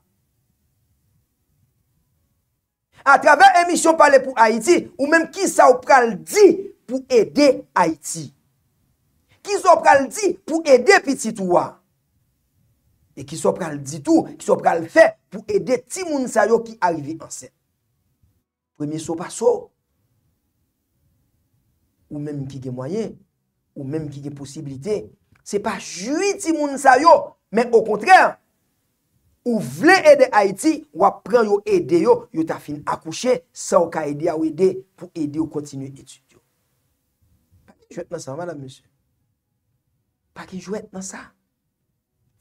A travè emisyon pale pou Haiti, ou mèm ki sa ou pral di pou ede Haiti. Ki sa ou pral di pou ede Piti Toua. E ki sa ou pral di tou, ki sa ou pral fe pou ede ti moun sayo ki arrive anse. Premi sou pa sou, ou mèm ki de mwayen, ou mèm ki de posibilite, se pa chui ti moun sayo, mèm o kontrean. Ou vle ede Haiti, ou apren yo ede yo, yo ta fin akouche, sa ou ka ede ya ou ede, pou ede yo kontinu etude yo. Pa ki jwet nan sa, madame, monsieur? Pa ki jwet nan sa?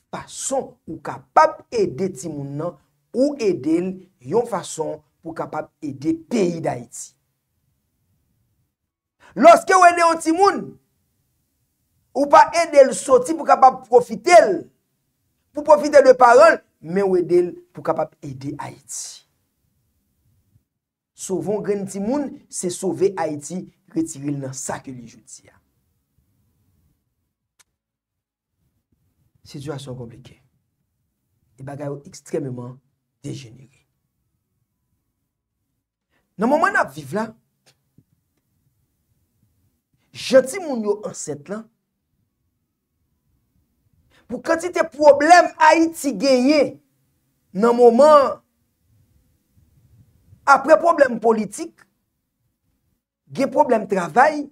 Pason ou kapap ede timoun nan, ou ede yon fason pou kapap ede peyi da Haiti. Lorske ou ede yo timoun, ou pa ede el soti pou kapap profite el, pou profite de parol, men ou edel pou kapap ede Haiti. Sovon gren ti moun, se sove Haiti, retiril nan sa ke li jouti ya. Sityasyon komplike. I e bagay ou ekstrememan dejenire. Nan mouman ap viv la, joti moun yo anset la, pou kantite problem ay ti genye nan mouman apre problem politik, gen problem travay,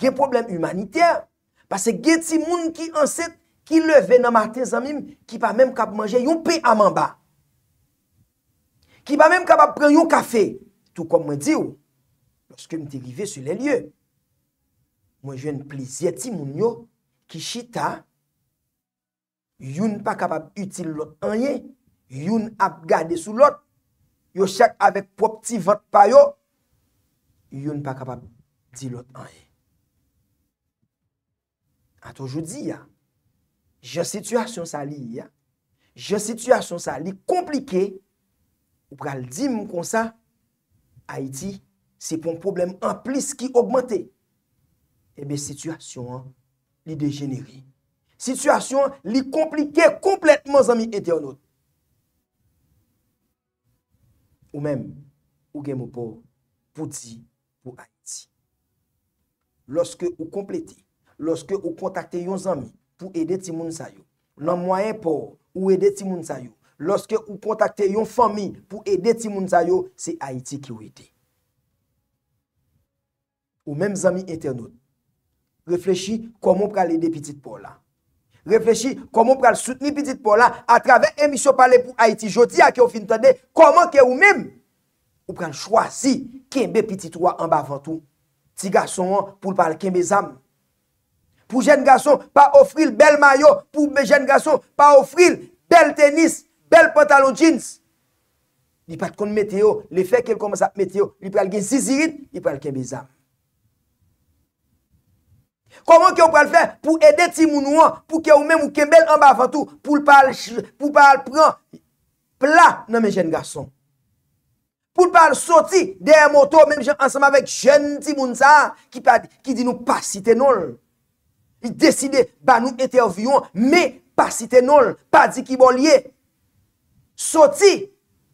gen problem humaniter, pase gen ti moun ki anset ki leve nan martezan mim ki pa menm kap manje yon pi amamba, ki pa menm kap ap pren yon kafe, tou kom mwen di ou, lanske mwen te vive sou le lye, mwen jwen plizye ti moun yo, Kishita, yon pa kapab util lot anye, yon ap gade sou lot, yo chak avek pop ti vat payo, yon pa kapab di lot anye. Ato jodi ya, je situasyon sa li ya, je situasyon sa li komplike, ou pral di mou konsa, ay di, se pon problem an plis ki augmente, ebe situasyon an, li degeneri. Sityasyon li komplike kompletman zami ete anot. Ou menm, ou genmou pou di pou Haiti. Lorske ou komplete, lorske ou kontakte yon zami pou ede ti moun sayo, nan mwayen pou ou ede ti moun sayo, lorske ou kontakte yon fami pou ede ti moun sayo, se Haiti ki ou ede. Ou menm zami ete anot, Reflechi koman praline pitit pola. Reflechi koman pral soutenit pitit pola atrave emisyon pale pou Haiti. Joti a ke ou fin tande, koman ke ou mim. Ou pral chwa si, kembe pitit wak anba vantou. Ti gason an pou l'parl kembe zam. Pou jen gason pa ofril bel mayo, pou jen gason pa ofril bel tenis, bel pantalon jeans. Li pat kon meteo, li fek el komans ap meteo, li pral gen zizirin, li pral kembe zam. Koman ke ou pral fè? Pou edè ti moun ou an, pou ke ou mè mou kembèl an ba vantou, pou l'parl pran, pla nan mè jen gason. Pou l'parl soti, derè moto, mè mè jen ansama vek jen ti moun sa, ki di nou pasi te nol. I deside, ba nou etè ou viyon, me pasi te nol, pa di ki bol ye. Soti,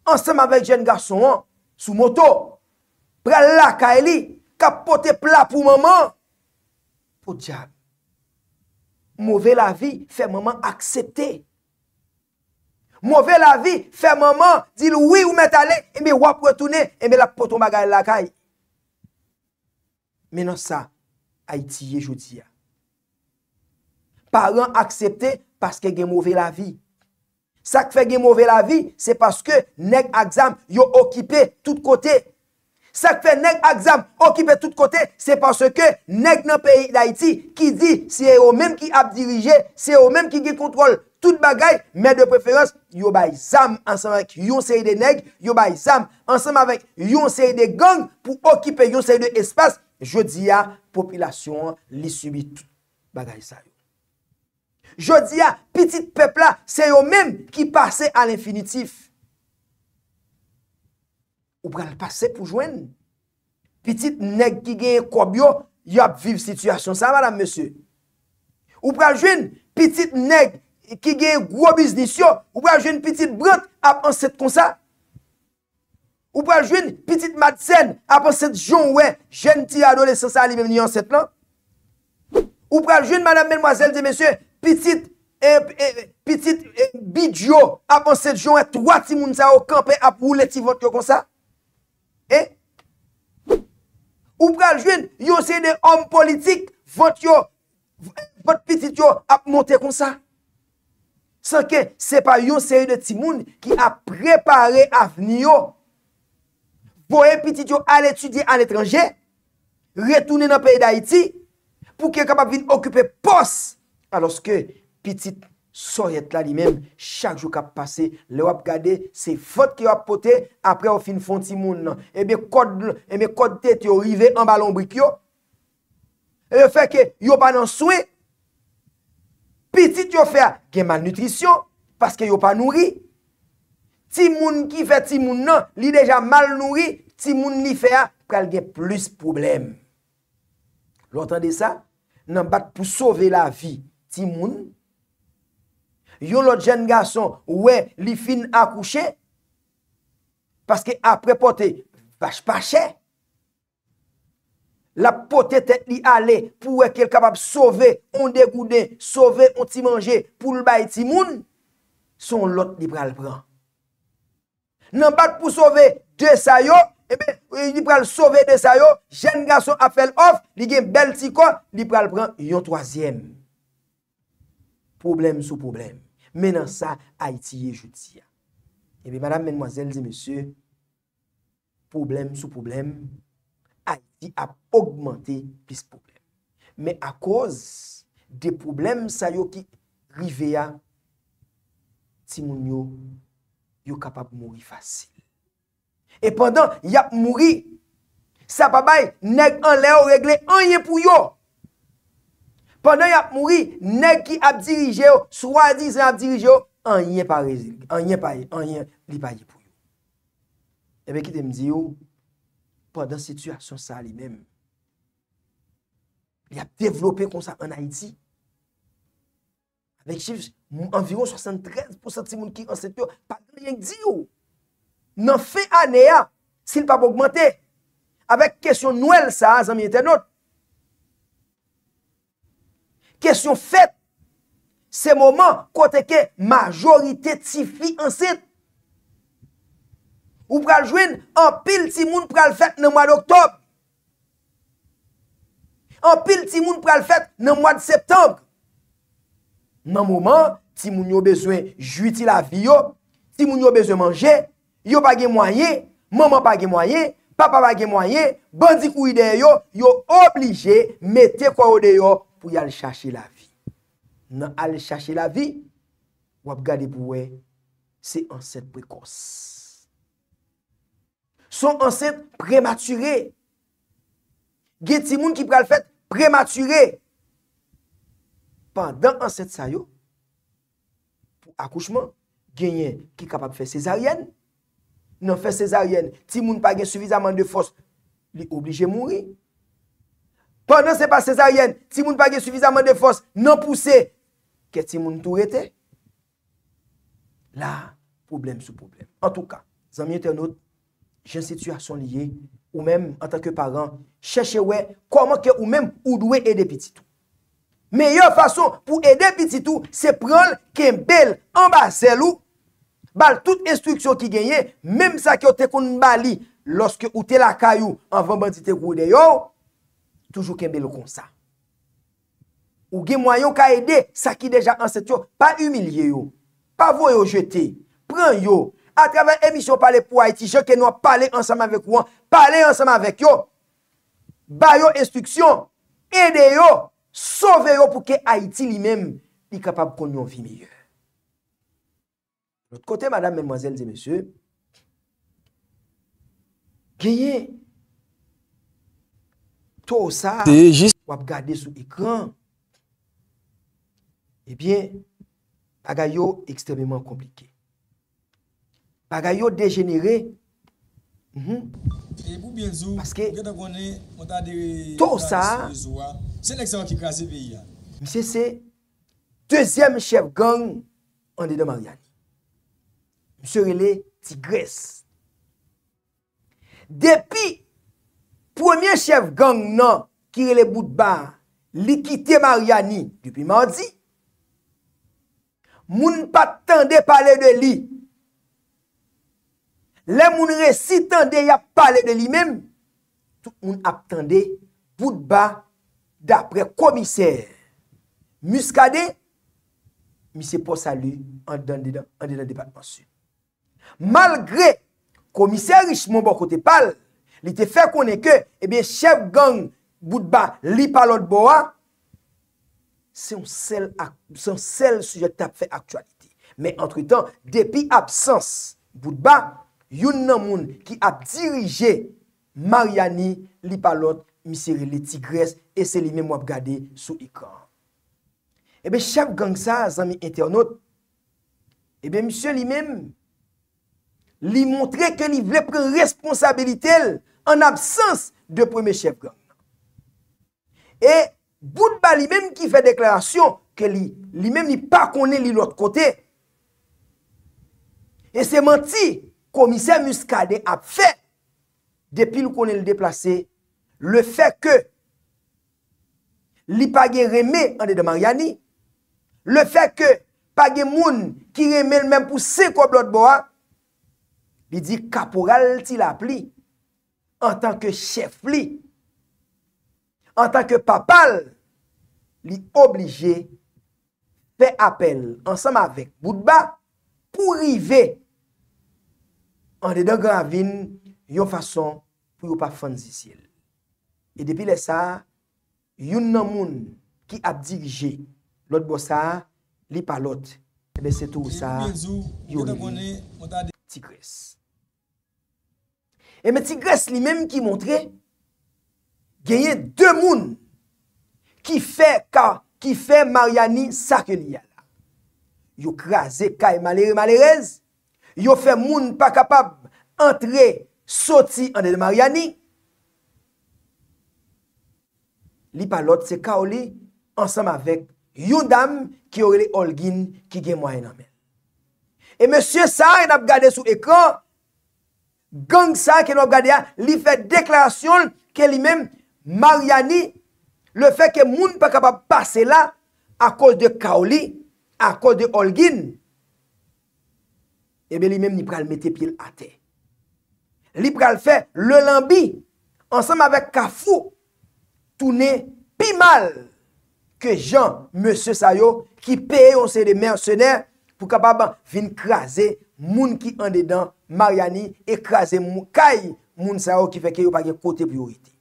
ansama vek jen gason an, sou moto, pral laka e li, kapote pla pou maman, O diyan, mouve la vi, fe mouman aksepte. Mouve la vi, fe mouman, di loui ou met ale, e me wap wotoune, e me la potou magay lakay. Menan sa, ay tiye joudiya. Paran aksepte, paske gen mouve la vi. Sak fe gen mouve la vi, se paske neg aksam yo okipe tout kote aksepte. Sak fe neg ak zam, okipe tout kote, se panse ke neg nan peyi da iti ki di se yo menm ki ap dirije, se yo menm ki gi kontrol tout bagay, men de preferans yo bay zam ansam avèk yon seri de neg, yo bay zam ansam avèk yon seri de gang pou okipe yon seri de espas, jodi ya, popilasyon li subi tout bagay sali. Jodi ya, pitit pepla se yo menm ki pase al infinitif. Ou pral pase pou jwen? Petit neg ki genye kobyo, yo ap viv situasyon sa, madame, mese. Ou pral jwen, petit neg ki genye gro biznisyo, ou pral jwen petit brot, ap anset konsa. Ou pral jwen, petit madsen, ap anset jonwe, jen ti adole sosa libevni anset lan. Ou pral jwen, madame, mene moazel de mese, petit eh, eh, eh, bidyo, ap anset jonwe, trwa ti moun sa, o kampe ap ou leti vok yo konsa. Eh? Ou pral jwen yon seri de om politik Vot yo Vot pitit yo ap monte kon sa San ke se pa yon seri de timoun Ki ap prepare avni yo Voye pitit yo al etudye an etranje Retounen an pey da iti Pou ke kapap vin okupe pos Alos ke pitit Soryet la li menm, chak jou ka pase, le wap gade, se fote ki wap pote, apre ou fin fon ti moun nan. Ebe kod tete yo rive an balon brik yo, ebe feke yo pa nan souye, pi tit yo fea gen malnutrisyon, paske yo pa nouri, ti moun ki fe ti moun nan, li deja mal nouri, ti moun ni fea, pral gen plus problem. Lo entende sa? Nan bat pou sove la vi ti moun, Yon lot jen gason we li fin akouche Paske apre pote vache pache La pote te li ale pou we ke kapab sove On degoude, sove, on ti manje Poul bay ti moun Son lot li pral pran Nan bat pou sove de sa yo Ebe, li pral sove de sa yo Jen gason apel of Li gen bel ti kon Li pral pran yon toasyem Problem sou problem Menan sa, Haiti ye jouti ya. Eh Ebe, madame, menmoazel, di mese, problem sou problem, Haiti ap augmente plis problem. Men a koz de problem sa yo ki rive ya, ti moun yo, yo kapap mouri fasi. E pendant yap mouri, sa pa bay neg an leo regle anyen pou yo. Kwa nan y ap mouri, nek ki ap dirije yo, sou a dizen ap dirije yo, an yon pa rezil, an yon pa yon, an yon li pa yon pou yon. Eh Ebe ki te mdi yo, pa dan situasyon sa li men, li ap devlope konsa an Haiti, vek chifj, moun anviron 73% ti moun ki konsa ti yo, pa nan yon di yo, nan fe ane ya, si l pa pou augmente, avek kesyon nouel sa, sa zanmye tenot, Kèsyon fèt, se mouman koteke majorite ti fi ansèt. Ou pral jwen, an pil ti moun pral fèt nan mwa d'Oktob. An pil ti moun pral fèt nan mwa d'Septembre. Nan mouman, ti moun yo bezwen jwiti la fi yo, ti moun yo bezwen manje, yo pa ge mwaye, mouman pa ge mwaye, papa pa ge mwaye, bandi kou ide yo, yo oblije mette kwa ode yo. pou yal chache la vi. Nan al chache la vi, wap gade pou we, se anset prekos. Son anset prematuré, gen timoun ki pral fèt prematuré, pandan anset sayo, pou akouchman, genyen ki kapab fè cesaryen, nan fè cesaryen, timoun pa gen soufizaman de fòs, li oblige mouri, pandan se pa Sezaryen, ti moun page soufizaman de fos, nan pouse, ke ti moun tou rete, la, poublem sou poublem. En touka, zanmye tenot, jen situasyon liye, ou men, an tanke paran, chèche we, koman ke ou men, ou dwe ede pititou. Meyo fason, pou ede pititou, se pran ke bel, an ba selou, bal tout instruksyon ki genye, men sa ki ou te kon bali, loske ou te la kayou, an van ban ti te koude yo, ou, Toujou ke mbelo kon sa. Ou gen mwayo ka ede, sa ki deja anset yo, pa umilye yo, pa voyo jete, pran yo, a traven emisyon pale pou Haiti, jen ke nou a pale ansama vek wan, pale ansama vek yo, ba yo instruksyon, ede yo, sove yo pou ke Haiti li men li kapab kon yon vi meyo. Nout kote, madame, memwazel, de lese, gen yon To sa wap gade sou ekran, ebyen, eh bagay yo ekstremement komplike. Bagay yo degenere, mhm, paske, to sa, mse se, tezyem chef gang, mse se, mse se, mse se, mse se, premye chef gang nan kirele boudba likite Maryani dupi mandi, moun pat tende pale de li. Le moun re si tende ya pale de li men, tout moun aptende boudba dapre komiser. Muskade, misepo salu, ande dan debatman su. Malgre komiser riche moun bo kote pale, Li te fe konen ke, ebe chef gang Boudba li palot bo a Se yon sel Se yon sel sujet tap fe Aktualite, me entretan Depi absens Boudba Yon nan moun ki ap dirije Mariani Li palot, misere li Tigres E se li men wap gade sou ikan Ebe chef gang sa Zan mi internet Ebe misere li men Li montre ke li vle Pre responsabilite el an absens de pweme chep gwa. E, bout pa li menm ki fe deklarasyon ke li menm ni pa konen li lot kote. E se menti, komise muskade ap fe, depi lou konen li deplase, le fe ke li page reme an de de Mariani, le fe ke page moun ki reme l menm pou se kwa blot bo a, bi di kapogal ti la pli, an tan ke chef li, an tan ke papal, li oblije, fe apel, ansanm avek, pou rive, an de den gravine, yon fason, pou yon pa fon zisil. E depi le sa, yon nan moun, ki ap dirije, lot bo sa, li pa lot, ebe se tou sa, yon li, ti kres. E meti gres li menm ki montre genye de moun ki fe ka, ki fe Maryani sakye ni yala. Yo kraze ka e malere malerez, yo fe moun pa kapab entre soti ane de Maryani. Li palot se ka ou li ansam avek yon dam ki orele olgin ki genmwa e nanmen. E monsye sa a yon ap gade sou ekran. Gang sa ke nou gade a li fe deklarasyon ke li men Mariani Le fe ke moun pa kapap pase la a kous de Kaoli, a kous de Olgin Ebe eh li men ni pral metepil ate Li pral fe le lambi ansanm avek Kafou Tounen pi mal ke jan M. Sayo ki peye yon se de mersenè Pou kapap vin krasè moun ki an de dan Maryani ekrase moun kay moun sarou ki feke yo bagye kote priorite.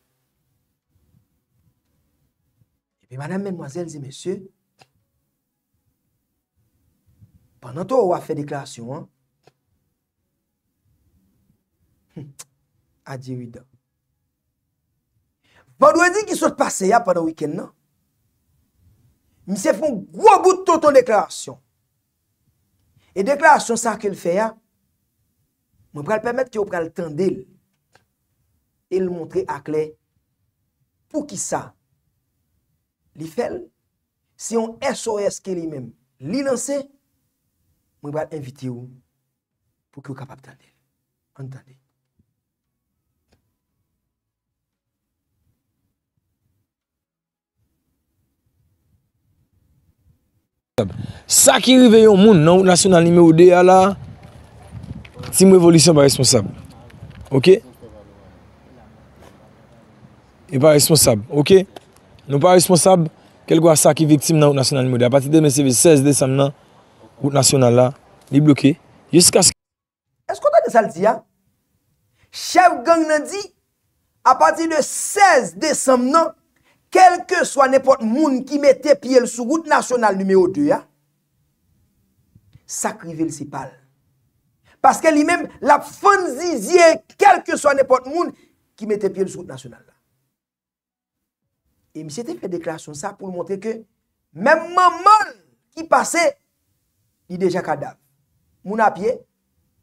E manan menmwazelzi mesye, pandan tou wafen deklarasyon, adye wida. Pand wazen ki sot pase ya pandan wiken nan, mi se fon gwabout ton deklarasyon. E deklarasyon sa ke l fe ya, Mwen pral permet ki yo pral tendel e l montre akle pou ki sa li fel se yon SOS ke li men li lansen mwen pral invite yo pou ki yo kapap tendel. Entendel. Saki rive yon moun nou nasyon nan lime ou de ala Si mou evolisyon pa responsab, ok? E pa responsab, ok? Non pa responsab, kel gwa sa ki viktim nan route nasyonal nime oude. A pati 2016, route nasyonal la li bloke. Esko ta de sa ldi ya? Chev gang nan di, a pati de 16 desam nan, kel ke swa nepot moun ki mette piye l sou route nasyonal nime oude ya, sakri vil sipal. Paske li men la fonzi zye kelke so anepot moun ki mette piye louskout nasyonal la. E mi se te fe dekla syon sa pou mwote ke menman mol ki pase, yi deja kadav. Moun apye,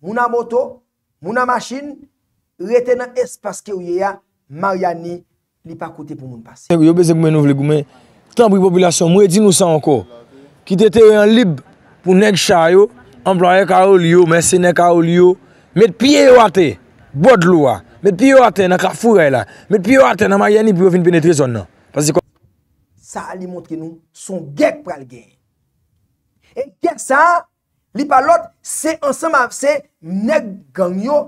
moun amoto, moun amashin, rete nan espaske ou ye ya, mar ya ni, ni pa kote pou moun pase. Yo beze gome nou vle gome, tanpou yi popilasyon mou e di nou san anko, ki te te yon lib pou neg chayo, Amploye ka ou li yo, mersi ne ka ou li yo, met piye yo ate, bod lou a, met piye yo ate, nan ka fure la, met piye yo ate, nan ma yeni pou yo fin penetri zon nan. Sa li montre nou, son gek pral gen. E gek sa, li palot, se ansam avse, nek gang yo,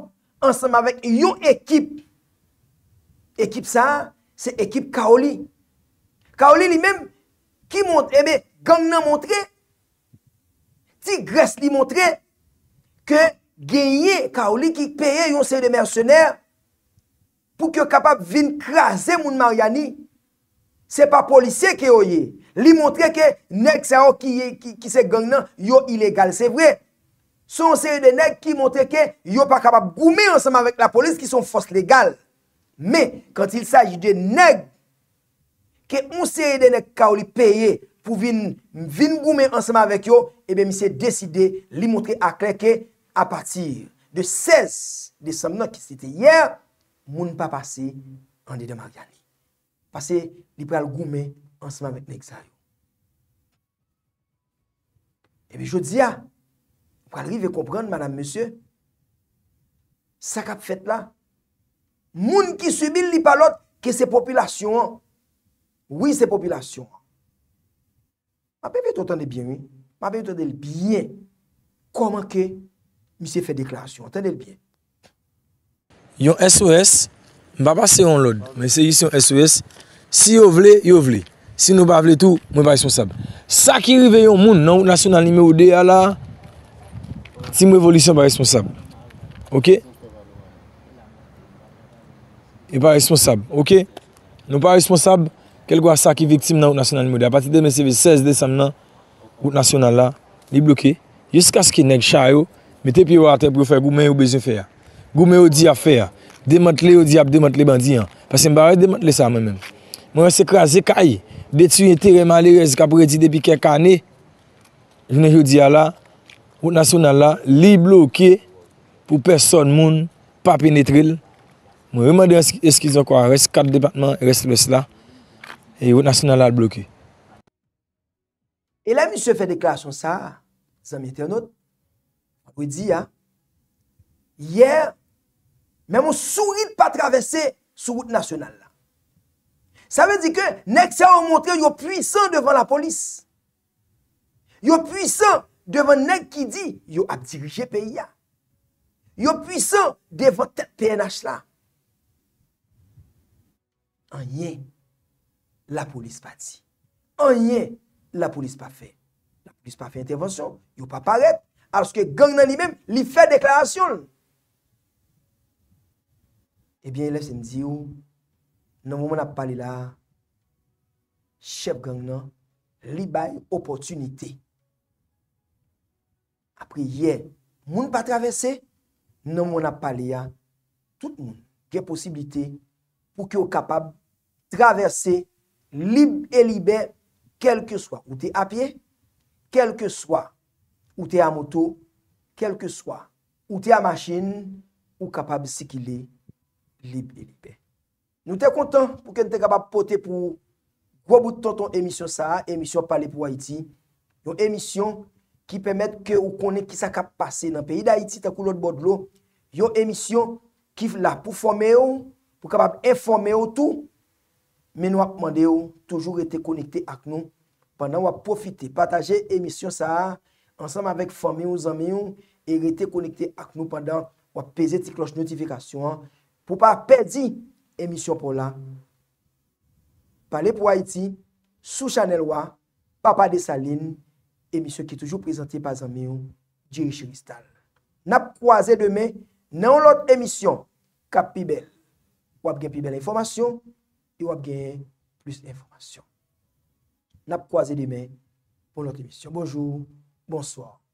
ansam avse, yo ekip. Ekip sa, se ekip ka ou li. Ka ou li li men, ki montre, ebe, eh gang nan montre, Ti gres li montre ke genye ka ou li ki peye yon seri de mersenèr pou ki yo kapap vin krasè moun Maryani. Se pa polisè ke ou ye. Li montre ke neg sa ou ki se gong nan yo ilegal. Se vre. Se yon seri de neg ki montre ke yo pa kapap goume ansama vek la polis ki son fos legal. Me, kontil saji de neg, ke yon seri de neg ka ou li peye... pou vin goume anseman vek yo, ebe mi se deside li moutre akreke a patir de 16 de somnon ki se te yer, moun pa pase an de demar gali. Pase li pral goume anseman vek nek zari. Ebe jodi ya, pral ri vek kompran, madame, monsye, sakap fet la, moun ki subil li palot ke se populasyon, oui se populasyon, Apebe to tande bien, apebe to tande bien Koman ke mi se fe deklarasyon, tande bien Yon SOS, mba pa se yon lod, mba se yon SOS Si yo vle, yo vle Si nou ba vle tou, mwen pa responsable Sa ki rive yon moun nan ou nasyon nan lime ou de ala Si mwen volisyon, mwen responsable Ok Yon e pa responsable, ok Yon pa responsable Kèl kwa sa ki viktim nan Wout National Mwede. A pati 2016, Wout National la, li bloke. Jiska skè nek chay yo, metè pi wate pou fè gou men yo bezon fè ya. Gou men yo di a fè ya. Demantle yo di ap, demantle bandi ya. Pasè mba re demantle sa mwen men. Mwen se krasè kaj, detu yon terèman li rezik ap redi depi kè kane. Jine yo di a la, Wout National la, li bloke pou person moun pa penetril. Mwen remande eskiz an kwa, res kat depatman, res res la. E wout nasyonal la al bloke. E la mi se fe dekla son sa, zanmite anot, apwe di ya, yer, men moun souri pa travesse sou wout nasyonal la. Sa men di ke, nek se a ou montre yo puisan devan la polis. Yo puisan devan nek ki di, yo atirije pe ya. Yo puisan devan ten PNH la. An yey, la polis pa ti. Anye, la polis pa fe. La polis pa fe intervensyon, yo pa paret, alske gang nan li men, li fe deklarasyon. Ebyen, lef sen di ou, nan moun ap pale la, chep gang nan, li bay opotunite. Apre ye, moun pa travese, nan moun ap pale ya, tout moun, ge posibite, pou ki yo kapab, travese, Lib e libe, kelke swa, ou te apye, kelke swa, ou te amoto, kelke swa, ou te amashin, ou kapab sikile, lib e libe. Nou te kontan pou ken te kapab pote pou wabout ton ton emisyon sa, emisyon pale pou Haiti, yon emisyon ki pemet ke ou konen ki sa kap pase nan peyi da Haiti, takou lout bodlo, yon emisyon ki la pou forme yo, pou kapab informe yo tou, Men wak mande yo, Toujou rete konekte ak nou, Pendan wap profite, Pataje emisyon sa, Ansam avek fami yo, zanmi yo, E rete konekte ak nou, Pendan wap peze ti kloche notifikasyon, Pou pa pedi emisyon pou la, Pale pou Haiti, Sou chanel wak, Papa de Saline, Emisyon ki toujou prezanti pa zanmi yo, Dirichiristal, Nap kwa ze deme, Nan lot emisyon, Kap pi bel, Wap gen pi bel informasyon, E wak gen plus informasyon. Nap kwa zi di men pou noti misyon. Bonjou, bonsoir.